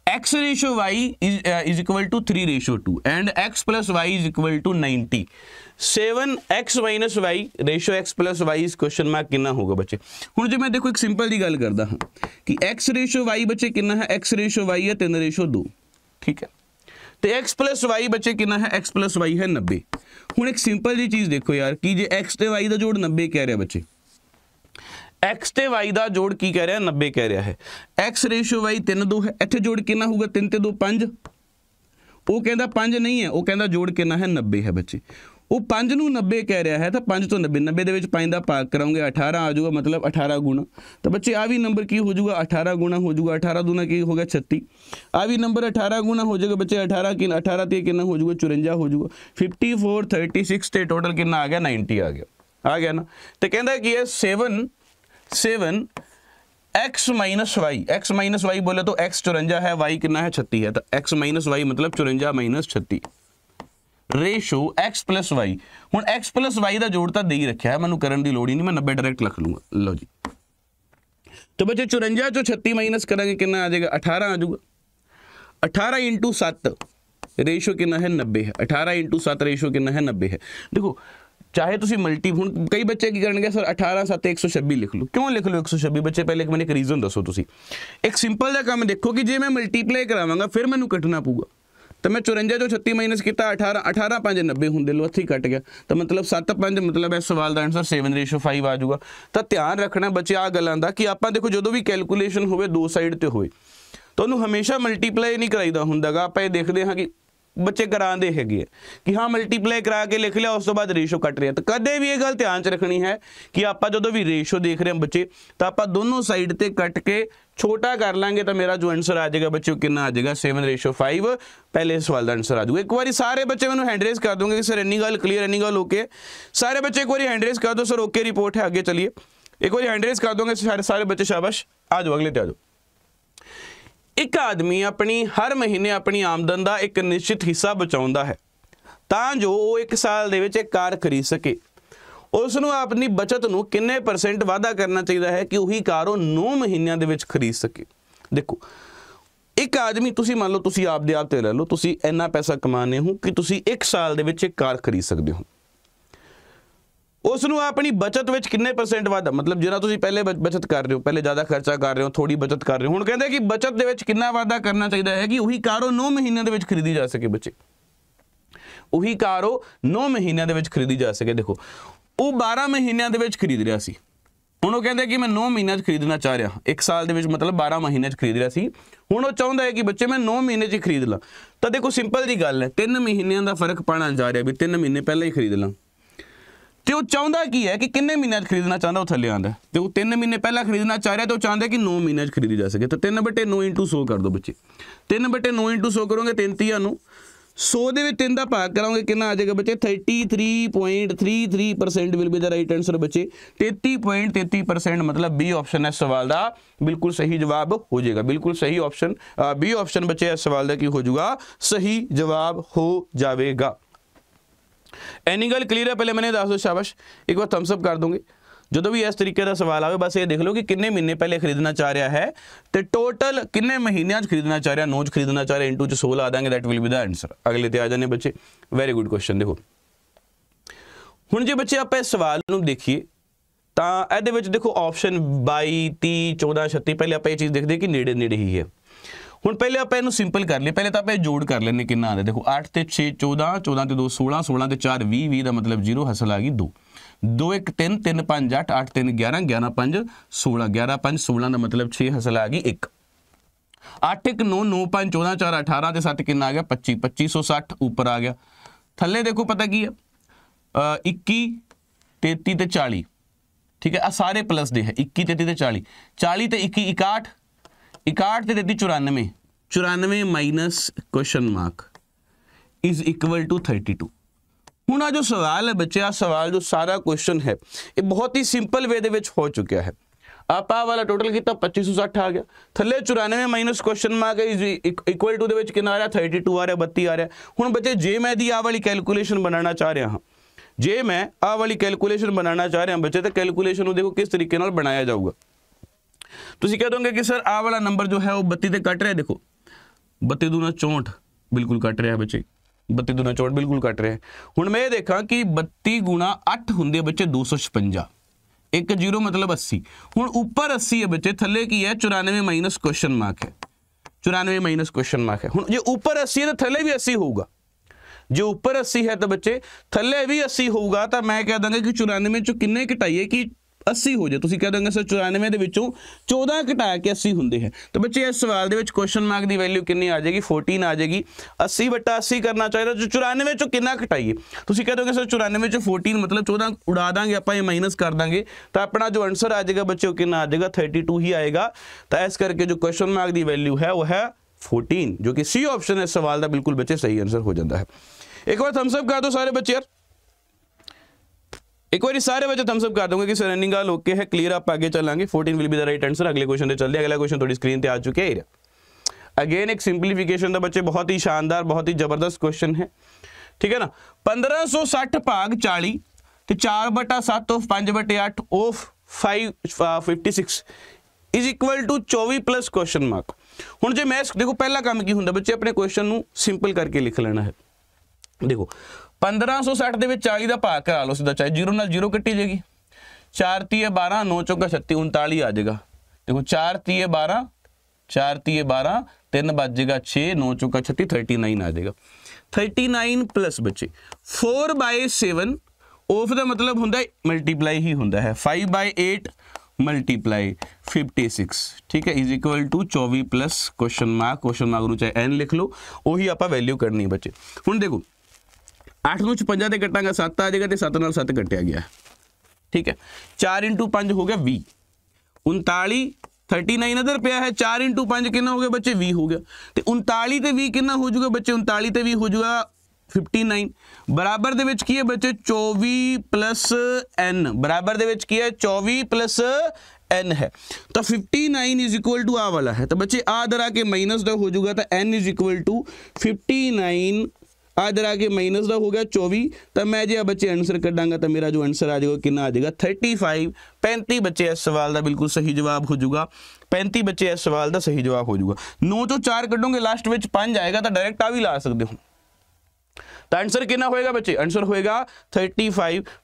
Speaker 1: x ratio y is equal to three ratio two and x plus y is equal to ninety seven x minus y ratio x plus y is question mark कि होगा बच्चे हूँ जो मैं देखो एक सिंपल जी गल करता हाँ कि एक्स रेशो वाई बच्चे कि एक्स रेशो वाई है तीन रेशो दो ठीक है ਤੇ x y ਬੱਚੇ ਕਿੰਨਾ ਹੈ x y ਹੈ 90 ਹੁਣ ਇੱਕ ਸਿੰਪਲ ਜੀ ਚੀਜ਼ ਦੇਖੋ ਯਾਰ ਕਿ ਜੇ x ਤੇ y ਦਾ ਜੋੜ 90 ਕਹਿ ਰਿਹਾ ਬੱਚੇ x ਤੇ y ਦਾ ਜੋੜ ਕੀ ਕਹਿ ਰਿਹਾ 90 ਕਹਿ ਰਿਹਾ ਹੈ x y 3 2 ਹੈ ਇੱਥੇ ਜੋੜ ਕਿੰਨਾ ਹੋਊਗਾ 3 ਤੇ 2 5 ਉਹ ਕਹਿੰਦਾ 5 ਨਹੀਂ ਹੈ ਉਹ ਕਹਿੰਦਾ ਜੋੜ ਕਿੰਨਾ ਹੈ 90 ਹੈ ਬੱਚੇ ਉਹ 5 ਨੂੰ 90 ਕਹਿ ਰਿਹਾ ਹੈ ਤਾਂ 5 ਤੋਂ 90 90 ਦੇ ਵਿੱਚ 5 ਦਾ ਭਾਗ ਕਰਾਂਗੇ 18 ਆ ਜਾਊਗਾ ਮਤਲਬ 18 ਗੁਣਾ ਤਾਂ ਬੱਚੇ ਆ ਵੀ ਨੰਬਰ ਕੀ ਹੋ ਜਾਊਗਾ 18 ਗੁਣਾ ਹੋ ਜਾਊਗਾ 18 ਦੁਨਾ ਕੀ ਹੋ ਗਿਆ 36 ਆ ਵੀ ਨੰਬਰ 18 ਗੁਣਾ ਹੋ ਜਾਏਗਾ ਬੱਚੇ 18 ਕਿੰਨ 18 ਤੇ ਕਿੰਨਾ ਹੋ ਜਾਊਗਾ 54 ਹੋ ਜਾਊਗਾ 54 36 ਤੇ ਟੋਟਲ ਕਿੰਨਾ ਆ ਗਿਆ 90 ਆ ਗਿਆ ਆ ਗਿਆ ਨਾ ਤੇ ਕਹਿੰਦਾ ਕੀ ਹੈ 7 7 x y x y ਬੋਲੇ ਤਾਂ x 54 ਹੈ y ਕਿੰਨਾ ਹੈ 36 ਹੈ ਤਾਂ x y ਮਤਲਬ 54 36 ਰੇਸ਼ੋ x y ਹੁਣ x y ਦਾ ਜੋੜ ਤਾਂ ਦੇ ਹੀ ਰੱਖਿਆ ਹੈ ਮੈਨੂੰ ਕਰਨ ਦੀ ਲੋੜ ਹੀ ਨਹੀਂ ਮੈਂ 90 ਡਾਇਰੈਕਟ ਲਿਖ ਲੂੰਗਾ ਲਓ ਜੀ ਤਾਂ ਬੱਚੇ 54 ਚੋਂ 36 ਮਾਈਨਸ ਕਰਾਂਗੇ ਕਿੰਨਾ ਆ ਜਾਏਗਾ 18 ਆ ਜਾਊਗਾ 18 7 ਰੇਸ਼ੋ ਕਿੰਨਾ ਹੈ 90 ਹੈ 18 7 ਰੇਸ਼ੋ ਕਿੰਨਾ ਹੈ 90 ਹੈ ਦੇਖੋ ਚਾਹੇ ਤੁਸੀਂ ਮਲਟੀ ਹੁਣ ਕਈ ਬੱਚੇ ਕੀ ਕਰਨਗੇ ਸਰ 18 7 126 ਲਿਖ ਲਓ ਕਿਉਂ ਲਿਖ ਲਓ 126 ਬੱਚੇ ਪਹਿਲੇ ਮੈਨੂੰ ਇੱਕ ਰੀਜ਼ਨ ਦੱਸੋ ਤੁਸੀਂ ਇੱਕ ਸਿੰਪਲ ਜਿਹਾ ਕੰਮ ਦੇਖੋ ਕਿ ਜੇ ਮੈਂ ਮਲਟੀਪਲਾਈ ਕਰਾਵਾਂਗਾ ਫਿਰ ਮੈਨੂੰ ਕੱਟਣਾ ਪਊਗਾ ਤਾਂ ਮੈਂ 54 ਜੋ 36 ਮਾਈਨਸ ਕੀਤਾ 18 18 5 90 ਹੁੰਦੇ ਲੋ ਇੱਥੇ ਕੱਟ ਗਿਆ ਤਾਂ ਮਤਲਬ 7 5 ਮਤਲਬ ਇਸ ਸਵਾਲ ਦਾ ਆਨਸਰ 7:5 ਆ ਜਾਊਗਾ ਤਾਂ ਧਿਆਨ ਰੱਖਣਾ ਬੱਚੇ ਆ ਗੱਲਾਂ ਦਾ ਕਿ ਆਪਾਂ ਦੇਖੋ ਜਦੋਂ ਵੀ ਕੈਲਕੂਲੇਸ਼ਨ ਹੋਵੇ ਦੋ ਸਾਈਡ ਤੇ ਹੋਵੇ ਤੁਹਾਨੂੰ ਹਮੇਸ਼ਾ ਮਲਟੀਪਲਾਈ ਨਹੀਂ ਕਰਾਈਦਾ ਹੁੰਦਾਗਾ ਆਪਾਂ ਇਹ ਦੇਖਦੇ ਹਾਂ ਕਿ ਬੱਚੇ ਕਰਾਉਂਦੇ ਹੈਗੇ ਆ ਕਿ ਹਾਂ ਮਲਟੀਪਲਾਈ ਕਰਾ ਕੇ ਲਿਖ ਲਿਆ ਉਸ ਤੋਂ ਬਾਅਦ ਰੇਸ਼ੋ ਕੱਟ ਰਿਹਾ ਤਾਂ ਕਦੇ ਵੀ ਇਹ ਗੱਲ ਧਿਆਨ ਚ ਰੱਖਣੀ ਹੈ ਕਿ ਆਪਾਂ ਜਦੋਂ ਵੀ ਰੇਸ਼ੋ ਦੇਖ ਰਹੇ ਹਾਂ ਬੱਚੇ ਤਾਂ ਆਪਾਂ ਦੋਨੋਂ ਸਾਈਡ ਤੇ ਕੱਟ ਕੇ ਛੋਟਾ ਕਰ ਲਾਂਗੇ ਤਾਂ ਮੇਰਾ ਜੋ ਆਨਸਰ ਆ ਜਾਏਗਾ ਬੱਚਿਓ ਕਿੰਨਾ ਆ ਜਾਏਗਾ 7:5 ਪਹਿਲੇ ਸਵਾਲ ਦਾ ਆਨਸਰ ਆ ਜਾਊਗਾ ਇੱਕ ਵਾਰੀ ਸਾਰੇ ਬੱਚੇ ਮੈਨੂੰ ਹੈਂਡ ਰੇਸ ਕਰ ਦੋਗੇ ਕਿ ਸਰ ਇੰਨੀ ਗੱਲ ਕਲੀਅਰ ਇੰਨੀ ਗੱਲ ਓਕੇ ਸਾਰੇ ਬੱਚੇ ਇੱਕ ਵਾਰੀ ਹੈਂਡ ਰੇਸ ਕਰ ਦੋ ਸਰ ਓਕੇ ਰਿਪੋਰਟ ਹੈ ਅੱਗੇ ਚਲਿਏ ਇੱਕ ਵਾਰੀ ਹੈਂਡ ਰੇਸ ਕਰ ਦੋਗੇ ਸਾਰੇ ਸਾਰੇ ਬੱਚੇ ਸ਼ਾਬਾਸ਼ ਆ ਜਾਓ ਅਗਲੇ ਤੇ ਆ ਜਾਓ ਇੱਕ ਆਦਮੀ ਆਪਣੀ ਹਰ ਮਹੀਨੇ ਆਪਣੀ ਆਮਦਨ ਦਾ ਇੱਕ ਨਿਸ਼ਚਿਤ ਹਿੱਸਾ ਬਚਾਉਂਦਾ ਹੈ ਤਾਂ ਜੋ ਉਹ ਇੱਕ ਸਾਲ ਦੇ ਵਿੱਚ ਇੱਕ ਕਾਰ ਖਰੀਦ ਸਕੇ ਉਸ ਨੂੰ ਆਪਣੀ ਬਚਤ ਨੂੰ ਕਿੰਨੇ ਪਰਸੈਂਟ ਵਾਧਾ ਕਰਨਾ ਚਾਹੀਦਾ ਹੈ ਕਿ ਉਹੀ ਕਾਰ ਉਹ 9 ਮਹੀਨਿਆਂ ਦੇ ਵਿੱਚ ਖਰੀਦ ਸਕੇ ਦੇਖੋ ਇੱਕ ਆਦਮੀ ਤੁਸੀਂ ਮੰਨ ਲਓ ਤੁਸੀਂ ਆਪ ਦੇ ਆਪ ਤੇ ਲੈ ਲਓ ਤੁਸੀਂ ਇੰਨਾ ਪੈਸਾ ਕਮਾਣੇ ਹੋ ਕਿ ਤੁਸੀਂ ਇੱਕ ਸਾਲ ਦੇ ਵਿੱਚ ਇੱਕ ਕਾਰ ਖਰੀਦ ਸਕਦੇ ਹੋ ਉਸ ਨੂੰ ਆਪਣੀ ਬਚਤ ਵਿੱਚ ਕਿੰਨੇ ਪਰਸੈਂਟ ਵਾਧਾ ਮਤਲਬ ਜਿਹੜਾ ਤੁਸੀਂ ਪਹਿਲੇ ਬਚਤ ਕਰ ਰਹੇ ਹੋ ਪਹਿਲੇ ਜ਼ਿਆਦਾ ਖਰਚਾ ਕਰ ਰਹੇ ਹੋ ਥੋੜੀ ਬਚਤ ਕਰ ਰਹੇ ਹੋ ਹੁਣ ਕਹਿੰਦੇ ਕਿ ਬਚਤ ਦੇ ਵਿੱਚ ਕਿੰਨਾ ਵਾਧਾ ਕਰਨਾ ਚਾਹੀਦਾ ਹੈ ਕਿ ਉਹੀ ਕਾਰੋ 9 ਮਹੀਨਿਆਂ ਦੇ ਵਿੱਚ ਖਰੀਦੀ ਜਾ ਸਕੇ ਬੱਚੇ ਉਹੀ ਕਾਰੋ 9 ਮਹੀਨਿਆਂ ਦੇ ਵਿੱਚ ਖਰੀਦੀ ਜਾ ਸਕੇ ਦੇਖੋ ਉਹ 12 ਮਹੀਨਿਆਂ ਦੇ ਵਿੱਚ ਖਰੀਦ ਰਿਹਾ ਸੀ ਹੁਣ ਉਹ ਕਹਿੰਦਾ ਕਿ ਮੈਂ 9 ਮਹੀਨਿਆਂ 'ਚ ਖਰੀਦਣਾ ਚਾਹ ਰਿਹਾ ਇੱਕ ਸਾਲ ਦੇ ਵਿੱਚ ਮਤਲਬ 12 ਮਹੀਨਿਆਂ 'ਚ ਖਰੀਦ ਰਿਹਾ ਸੀ ਹੁਣ ਉਹ ਚਾਹੁੰਦਾ ਹੈ ਕਿ ਬੱਚੇ ਮੈਂ 9 ਮਹੀਨੇ 'ਚ ਹੀ ਖਰੀਦ ਲਾਂ ਤਾਂ ਦੇਖੋ ਸਿੰਪਲ ਜੀ ਗੱਲ ਹੈ 3 ਮਹੀਨਿਆਂ ਦਾ ਫਰਕ ਪਾਣਾ ਜਾ ਰਿਹਾ ਵੀ 3 ਮਹੀਨੇ ਪਹਿਲਾਂ ਹੀ ਖਰੀਦ ਲਾਂ ਤੇ ਉਹ ਚਾਹੁੰਦਾ ਕੀ ਹੈ ਕਿ ਕਿੰਨੇ ਮਹੀਨੇ 'ਚ ਖਰੀਦਣਾ ਚਾਹੁੰਦਾ ਉਹ ਥੱਲੇ ਆਂਦਾ ਤੇ ਉਹ 3 ਮਹੀਨੇ ਪਹਿਲਾਂ ਖਰੀਦਣਾ ਚਾਹ ਰਿਹਾ ਤੇ ਉਹ ਚਾਹੁੰਦਾ ਕਿ 9 ਮਹੀਨੇ 'ਚ ਖਰੀਦੀ ਜਾ ਸਕੇ ਤਾਂ 3 ਬਟੇ 9 100 ਕਰ ਦੋ ਬੱਚੇ 3 ਬਟੇ 9 100 ਕਰੋਗੇ 33 ਨੂੰ 100 ਦੇ ਵਿੱਚ 3 ਦਾ ਭਾਗ ਕਰਾਂਗੇ ਕਿੰਨਾ ਆ ਜਾਏਗਾ ਬੱਚੇ 33.33% will be the right answer ਬੱਚੇ 33.33% ਮਤਲਬ B ਆਪਸ਼ਨ ਹੈ ਸਵਾਲ ਦਾ ਬਿਲਕੁਲ ਸਹੀ ਜਵਾਬ ਹੋ ਜਾਏਗਾ ਬਿਲਕੁਲ ਸਹੀ ਆਪਸ਼ਨ B ਆਪਸ਼ਨ ਬੱਚੇ ਇਸ ਸਵਾਲ ਦਾ ਕੀ ਹੋ ਜਾਊਗਾ ਸਹੀ ਜਵਾਬ ਹੋ ਜਾਵੇਗਾ ਐਨੀ ਗੱਲ ਕਲੀਅਰ ਹੈ ਪਹਿਲੇ ਮੈਨੇ ਦੱਸ ਦੋ ਸ਼ਾਬਾਸ਼ ਇੱਕ ਵਾਰ ਥੰਬਸ ਅਪ ਕਰ ਦੋਗੇ ਜਦੋਂ ਵੀ ਇਸ ਤਰੀਕੇ ਦਾ ਸਵਾਲ ਆਵੇ ਬਸ ਇਹ ਦੇਖ ਲਓ ਕਿ ਕਿੰਨੇ ਮਹੀਨੇ ਪਹਿਲੇ ਖਰੀਦਣਾ ਚਾਹ ਰਿਹਾ ਹੈ ਤੇ ਟੋਟਲ ਕਿੰਨੇ ਮਹੀਨਿਆਂ 'ਚ ਖਰੀਦਣਾ ਚਾਹ ਰਿਹਾ ਨੋਜ ਖਰੀਦਣਾ ਚਾਹ ਰਿਹਾ ਇਨਟੂ 'ਚ 16 ਆ ਦਾਂਗੇ that will be the answer ਅਗਲੇ ਤੇ ਆ ਜਾਣੇ ਬੱਚੇ ਵੈਰੀ ਗੁੱਡ ਕੁਐਸਚਨ ਦੇਖੋ ਹੁਣ ਜੇ ਬੱਚੇ ਆਪਾਂ ਇਸ ਸਵਾਲ ਨੂੰ ਦੇਖੀਏ ਤਾਂ ਇਹਦੇ ਵਿੱਚ ਦੇਖੋ ਆਪਸ਼ਨ 22 30 14 36 ਪਹਿਲੇ ਆਪਾਂ ਇਹ ਚੀਜ਼ ਦੇਖਦੇ ਕਿ ਨੇੜੇ ਨੇੜੇ ਹੀ ਹੈ ਹੁਣ ਪਹਿਲੇ ਆਪਾਂ ਇਹਨੂੰ ਸਿੰਪਲ ਕਰ ਲਈਏ ਪਹਿਲੇ ਤਾਂ ਆਪਾਂ ਇਹ ਜੋੜ ਕਰ ਲੈਨੇ ਕਿੰਨਾ ਆਉਂਦਾ ਦੇਖੋ 8 ਤੇ 6 14 14 ਤੇ 2 16 16 ਤੇ 4 20 20 ਦਾ ਮਤਲਬ 0 ਹਸਲ ਆ ਗਈ 2 2 1 3 3 5 8 8 3 11 11 5 16 11 5 16 ਦਾ ਮਤਲਬ 6 ਹਸਲ ਆ ਗਈ 1 8 1 9 9 5 14 4 18 ਤੇ 7 ਕਿੰਨਾ ਆ ਗਿਆ 25 2560 ਉੱਪਰ ਆ ਗਿਆ ਥੱਲੇ ਦੇਖੋ ਪਤਾ ਕੀ ਹੈ 21 33 ਤੇ 40 ਠੀਕ ਹੈ ਆ ਸਾਰੇ ਪਲੱਸ ਦੇ ਹੈ 21 33 ਤੇ 40 40 ਤੇ 21 61 61 ਤੇ ਦਿੱਤੀ 94 94 minus question mark is equal to 32 ਹੁਣ ਆ ਜੋ ਸਵਾਲ ਹੈ ਬੱਚੇ ਆ ਸਵਾਲ ਜੋ ਸਾਰਾ ਕੁਐਸਚਨ ਹੈ ਇਹ ਬਹੁਤ ਹੀ ਸਿੰਪਲ ਵੇ ਦੇ ਵਿੱਚ ਹੋ ਚੁੱਕਿਆ ਹੈ ਆਪਾ ਵਾਲਾ ਟੋਟਲ ਕੀਤਾ 2560 ਆ ਗਿਆ ਥੱਲੇ 94 minus question mark is equal to ਦੇ ਵਿੱਚ ਕਿੰਨਾ ਆ ਰਿਹਾ 32 ਆ ਰਿਹਾ 32 ਆ ਰਿਹਾ ਹੁਣ ਬੱਚੇ ਜੇ ਮੈਂ ਦੀ ਆ ਵਾਲੀ ਕੈਲਕੂਲੇਸ਼ਨ ਬਣਾਉਣਾ ਚਾਹ ਰਿਹਾ ਹਾਂ ਜੇ ਮੈਂ ਆ ਵਾਲੀ ਕੈਲਕੂਲੇਸ਼ਨ ਬਣਾਉਣਾ ਚਾਹ ਰਿਹਾ ਬੱਚੇ ਤਾਂ ਕੈਲਕੂਲੇਸ਼ਨ ਨੂੰ ਦੇਖੋ ਕਿਸ ਤਰੀਕੇ ਨਾਲ ਬਣਾਇਆ ਜਾਊਗਾ ਤੁਸੀਂ ਕਹਿ ਦੋਗੇ ਕਿ ਸਰ ਆਹ ਵਾਲਾ ਨੰਬਰ ਜੋ ਹੈ ਉਹ 32 ਤੇ ਕੱਟ ਰਿਹਾ ਦੇਖੋ 32 ਦੂਣਾ 64 ਬਿਲਕੁਲ ਕੱਟ ਰਿਹਾ ਬੱਚੇ 32 ਦੂਣਾ 64 ਬਿਲਕੁਲ ਕੱਟ ਰਿਹਾ ਹੁਣ ਮੈਂ ਇਹ ਦੇਖਾਂ ਕਿ 32 ਗੁਣਾ 8 ਹੁੰਦੇ ਬੱਚੇ 256 ਇੱਕ 0 ਮਤਲਬ 80 ਹੁਣ ਉੱਪਰ 80 ਹੈ ਬੱਚੇ ਥੱਲੇ ਕੀ ਹੈ 94 ਮਾਈਨਸ ਕੁਐਸਚਨ ਮਾਰਕ ਹੈ 94 ਮਾਈਨਸ ਕੁਐਸਚਨ ਮਾਰਕ ਹੈ ਹੁਣ ਜੇ ਉੱਪਰ 80 ਹੈ ਤਾਂ ਥੱਲੇ ਵੀ 80 ਹੋਊਗਾ ਜੇ ਉੱਪਰ 80 ਹੈ ਤਾਂ ਬੱਚੇ ਥੱਲੇ ਵੀ 80 ਹੋਊਗਾ ਤਾਂ ਮੈਂ ਕਹਿ ਦਾਂਗਾ ਕਿ 94 ਚੋਂ ਕਿੰਨੇ ਘਟਾਈਏ ਕਿ 80 ਹੋ ਜੇ ਤੁਸੀਂ ਕਹਿ ਦੋਗੇ ਸਰ 94 ਦੇ ਵਿੱਚੋਂ 14 ਘਟਾ ਕੇ 80 ਹੁੰਦੇ ਹੈ ਤਾਂ ਬੱਚੇ ਇਸ ਸਵਾਲ ਦੇ ਵਿੱਚ ਕੁਐਸਚਨ ਮਾਰਕ ਦੀ ਵੈਲਿਊ ਕਿੰਨੀ ਆ ਜਾਏਗੀ 14 ਆ ਜਾਏਗੀ 80 ਵਟਾ 80 ਕਰਨਾ ਚਾਹੀਦਾ ਜੋ 94 ਚੋਂ ਕਿੰਨਾ ਘਟਾਈਏ ਤੁਸੀਂ ਕਹਿ ਦੋਗੇ ਸਰ 94 ਚੋਂ 14 ਮਤਲਬ 14 ਉਡਾ ਦਾਂਗੇ ਆਪਾਂ ਇਹ ਮਾਈਨਸ ਕਰ ਦਾਂਗੇ ਤਾਂ ਆਪਣਾ ਜੋ ਆਨਸਰ ਆ ਜਾਏਗਾ ਬੱਚਿਓ ਕਿੰਨਾ ਆ ਜਾਏਗਾ 32 ਹੀ ਆਏਗਾ ਤਾਂ ਇਸ ਕਰਕੇ ਜੋ ਕੁਐਸਚਨ ਮਾਰਕ ਦੀ ਵੈਲਿਊ ਹੈ ਉਹ ਹੈ 14 ਜੋ ਕਿ ਸੀ ਆਪਸ਼ਨ ਇਸ ਸਵਾਲ ਦਾ ਬਿਲਕੁਲ ਬੱਚੇ ਸਹੀ ਆਨਸਰ ਹੋ ਜਾਂਦਾ ਹੈ ਇੱਕ ਵਾਰ ਥੰਬਸ ਅਪ ਕਰ ਦਿਓ ਸਾਰੇ ਬੱਚੇ ਯਾਰ ਇੱਕ ਵਾਰੀ ਸਾਰੇ ਬੱਚੇ ਥੰਬਸ ਅਪ ਕਰ ਦੋਗੇ ਕਿ ਸਰ ਰਨਿੰਗ ਆ ਓਕੇ ਹੈ ਕਲੀਅਰ ਆਪ ਅੱਗੇ ਚੱਲਾਂਗੇ 14 will be the right answer ਅਗਲੇ ਕੁਐਸਚਨ ਤੇ ਚੱਲਦੇ ਅਗਲਾ ਕੁਐਸਚਨ ਤੁਹਾਡੀ ਸਕਰੀਨ ਤੇ ਆ ਚੁੱਕਿਆ ਹੈ ਅਗੇਨ ਇੱਕ ਸਿੰਪਲੀਫਿਕੇਸ਼ਨ ਦਾ ਬੱਚੇ ਬਹੁਤ ਹੀ ਸ਼ਾਨਦਾਰ ਬਹੁਤ ਹੀ ਜ਼ਬਰਦਸਤ ਕੁਐਸਚਨ ਹੈ ਠੀਕ ਹੈ ਨਾ 1560 ਭਾਗ 40 ਤੇ 4/7 of 5/8 of 56 is equal to 24 plus question mark ਹੁਣ ਜੇ ਮੈਂ ਦੇਖੋ ਪਹਿਲਾ ਕੰਮ ਕੀ ਹੁੰਦਾ ਬੱਚੇ ਆਪਣੇ ਕੁਐਸਚਨ ਨੂੰ ਸਿੰਪਲ ਕਰਕੇ ਲਿਖ ਲੈਣਾ ਹੈ ਦੇਖੋ 1560 ਦੇ ਵਿੱਚ 40 ਦਾ ਭਾਗ ਕਰਾ ਲਓ ਸਿੱਧਾ ਚਾਹੇ 0 ਨਾਲ 0 ਕੱਟੀ ਜਾਏਗੀ 4 3 12 9 ਚੌਕਾ 36 39 ਆ ਜਾਏਗਾ ਦੇਖੋ 4 3 12 4 3 12 3 ਵੱਜੇਗਾ 6 9 ਚੌਕਾ 36 39 ਆ ਜਾਏਗਾ 39 ਪਲੱਸ ਬੱਚੇ 4/7 ਆਫ ਦਾ ਮਤਲਬ ਹੁੰਦਾ ਹੈ ਮਲਟੀਪਲਾਈ ਹੀ ਹੁੰਦਾ ਹੈ 5/8 ਮਲਟੀਪਲਾਈ 56 ਠੀਕ ਹੈ is equal to 24 plus question mark question mark ਨੂੰ ਚਾਹੇ n ਲਿਖ ਲਓ ਉਹੀ ਆਪਾਂ ਵੈਲਿਊ ਕਰਨੀ ਹੈ ਬੱਚੇ ਹੁਣ ਦੇਖੋ 8 ਨੂੰ 56 ਤੇ ਕੱਟਾਂਗਾ 7 ਆ ਜਾਏਗਾ ਤੇ 7 ਨਾਲ 7 ਕੱਟਿਆ ਗਿਆ ਠੀਕ ਹੈ 4 5 ਹੋ ਗਿਆ 20 39 39 ਇਧਰ ਪਿਆ ਹੈ 4 5 ਕਿੰਨਾ ਹੋ ਗਿਆ ਬੱਚੇ 20 ਹੋ ਗਿਆ ਤੇ 39 ਤੇ 20 ਕਿੰਨਾ ਹੋ ਜਾਊਗਾ ਬੱਚੇ 39 ਤੇ 20 ਹੋ ਜਾਊਗਾ 59 ਬਰਾਬਰ ਦੇ ਵਿੱਚ ਕੀ ਹੈ ਬੱਚੇ 24 n ਬਰਾਬਰ ਦੇ ਵਿੱਚ ਕੀ ਹੈ 24 n ਹੈ ਤਾਂ 59 is equal to ਆ ਵਾਲਾ ਹੈ ਤਾਂ ਬੱਚੇ ਆ ਦਰ ਕੇ ਮਾਈਨਸ ਦਾ ਹੋ ਜਾਊਗਾ ਤਾਂ n is equal to 59 ਆ ਇਧਰ ਆ ਕੇ ਮਾਈਨਸ ਦਾ ਹੋ ਗਿਆ 24 ਤਾਂ ਮੈਂ ਜੇ ਆ ਬੱਚੇ ਆਨਸਰ ਕੱਢਾਂਗਾ ਤਾਂ ਮੇਰਾ ਜੋ ਆਨਸਰ ਆ ਜਾਏਗਾ ਕਿੰਨਾ ਆ ਜਾਏਗਾ 35 35 ਬੱਚੇ ਇਸ ਸਵਾਲ ਦਾ ਬਿਲਕੁਲ ਸਹੀ ਜਵਾਬ ਹੋ ਜਾਊਗਾ 35 ਬੱਚੇ ਇਸ ਸਵਾਲ ਦਾ ਸਹੀ ਜਵਾਬ ਹੋ ਜਾਊਗਾ 9 ਚੋਂ 4 ਕੱਢੋਗੇ ਲਾਸਟ ਵਿੱਚ 5 ਆਏਗਾ ਤਾਂ ਡਾਇਰੈਕਟ ਆ ਵੀ ਲਾ ਸਕਦੇ ਹੋ ਤਾਂ ਆਨਸਰ ਕਿੰਨਾ ਹੋਏਗਾ ਬੱਚੇ ਆਨਸਰ ਹੋਏਗਾ 35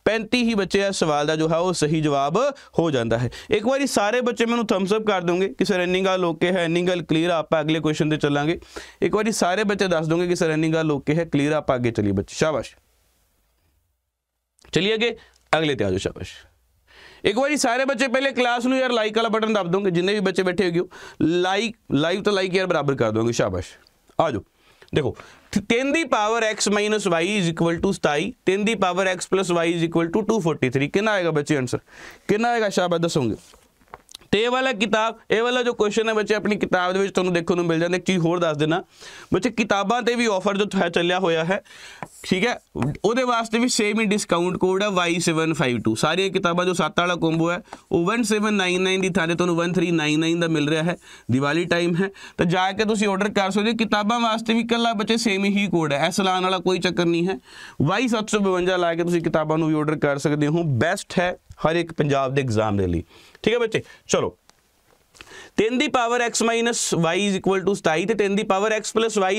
Speaker 1: 35 ਹੀ ਬੱਚੇ ਇਸ ਸਵਾਲ ਦਾ ਜੋ ਹੈ ਉਹ ਸਹੀ ਜਵਾਬ ਹੋ ਜਾਂਦਾ ਹੈ ਇੱਕ ਵਾਰੀ ਸਾਰੇ ਬੱਚੇ ਮੈਨੂੰ ਥੰਬਸ ਅਪ ਕਰ ਦੋਗੇ ਕਿ ਸਰ ਇੰਨੀ ਗੱਲ ਓਕੇ ਹੈ ਇੰਨੀ ਗੱਲ ਕਲੀਅਰ ਆਪਾਂ ਅਗਲੇ ਕੁਐਸਚਨ ਤੇ ਚੱਲਾਂਗੇ ਇੱਕ ਵਾਰੀ ਸਾਰੇ ਬੱਚੇ ਦੱਸ ਦੋਗੇ ਕਿ ਸਰ ਇੰਨੀ ਗੱਲ ਓਕੇ ਹੈ ਕਲੀਅਰ ਆਪਾਂ ਅੱਗੇ ਚੱਲੀ ਬੱਚੇ ਸ਼ਾਬਾਸ਼ ਚਲਿਏ ਅਗੇ ਅਗਲੇ ਤੇ ਆਜੋ ਸ਼ਾਬਾਸ਼ ਇੱਕ ਵਾਰੀ ਸਾਰੇ ਬੱਚੇ ਪਹਿਲੇ ਕਲਾਸ ਨੂੰ ਯਾਰ ਲਾਈਕ ਵਾਲਾ ਬਟਨ ਦਬ ਦੋਗੇ ਜਿੰਨੇ ਵੀ ਬੱਚੇ ਬੈਠੇ ਹੋਗੇ ਲਾਈਕ ਲਾਈਵ ਤਾਂ ਲਾਈਕ ਯਾਰ ਬਰਾਬਰ ਕਰ ਦੋਗੇ ਸ਼ਾਬਾਸ਼ ਆਜੋ ਦੇਖੋ 3 ਦੀ ਪਾਵਰ x y 27 3 ਦੀ ਪਾਵਰ x y 243 ਕਿੰਨਾ ਆਏਗਾ ਬੱਚੇ ਆਨਸਰ ਕਿੰਨਾ ਆਏਗਾ ਸ਼ਾਬਾਸ਼ ਦੱਸੋਗੇ ਤੇ ਇਹ ਵਾਲਾ ਕਿਤਾਬ ਇਹ ਵਾਲਾ ਜੋ ਕੁਐਸਚਨ ਹੈ ਬੱਚੇ ਆਪਣੀ ਕਿਤਾਬ ਦੇ ਵਿੱਚ ਤੁਹਾਨੂੰ ਦੇਖਣ ਨੂੰ ਮਿਲ ਜਾਂਦਾ ਇੱਕ ਚੀਜ਼ ਹੋਰ ਦੱਸ ਦੇਣਾ ਬੱਚੇ ਕਿਤਾਬਾਂ ਤੇ ਵੀ ਆਫਰ ਜੋ ਚੱਲਿਆ ਹੋਇਆ ਹੈ ਠੀਕ ਹੈ ਉਹਦੇ ਵਾਸਤੇ ਵੀ ਸੇਮ ਹੀ ਡਿਸਕਾਊਂਟ ਕੋਡ ਹੈ Y752 ਸਾਰੀਆਂ ਕਿਤਾਬਾਂ ਜੋ 7 ਵਾਲਾ ਕੰਬੋ ਹੈ ਉਹ 1799 ਦੀ ਥਾਂ ਤੇ ਤੁਹਾਨੂੰ 1399 ਦਾ ਮਿਲ ਰਿਹਾ ਹੈ ਦੀਵਾਲੀ ਟਾਈਮ ਹੈ ਤਾਂ ਜਾ ਕੇ ਤੁਸੀਂ ਆਰਡਰ ਕਰ ਸਕਦੇ ਹੋ ਕਿਤਾਬਾਂ ਵਾਸਤੇ ਵੀ ਕੱਲਾ ਬੱਚੇ ਸੇਮ ਹੀ ਕੋਡ ਹੈ ਐਸ ਲਾਨ ਵਾਲਾ ਕੋਈ ਚੱਕਰ ਨਹੀਂ ਹੈ Y752 ਲਾ ਕੇ ਤੁਸੀਂ ਕਿਤਾਬਾਂ ਨੂੰ ਵੀ ਆਰਡਰ ਕਰ ਸਕਦੇ ਹੋ ਬੈਸਟ ਹੈ ਹਰ ਇੱਕ ਪੰਜਾਬ ਦੇ ਐਗਜ਼ਾਮ ਦੇ ਲਈ ਠੀਕ ਹੈ ਬੱਚੇ ਚਲੋ 10 ਦੀ ਪਾਵਰ x y 27 ਤੇ 10 ਦੀ ਪਾਵਰ x y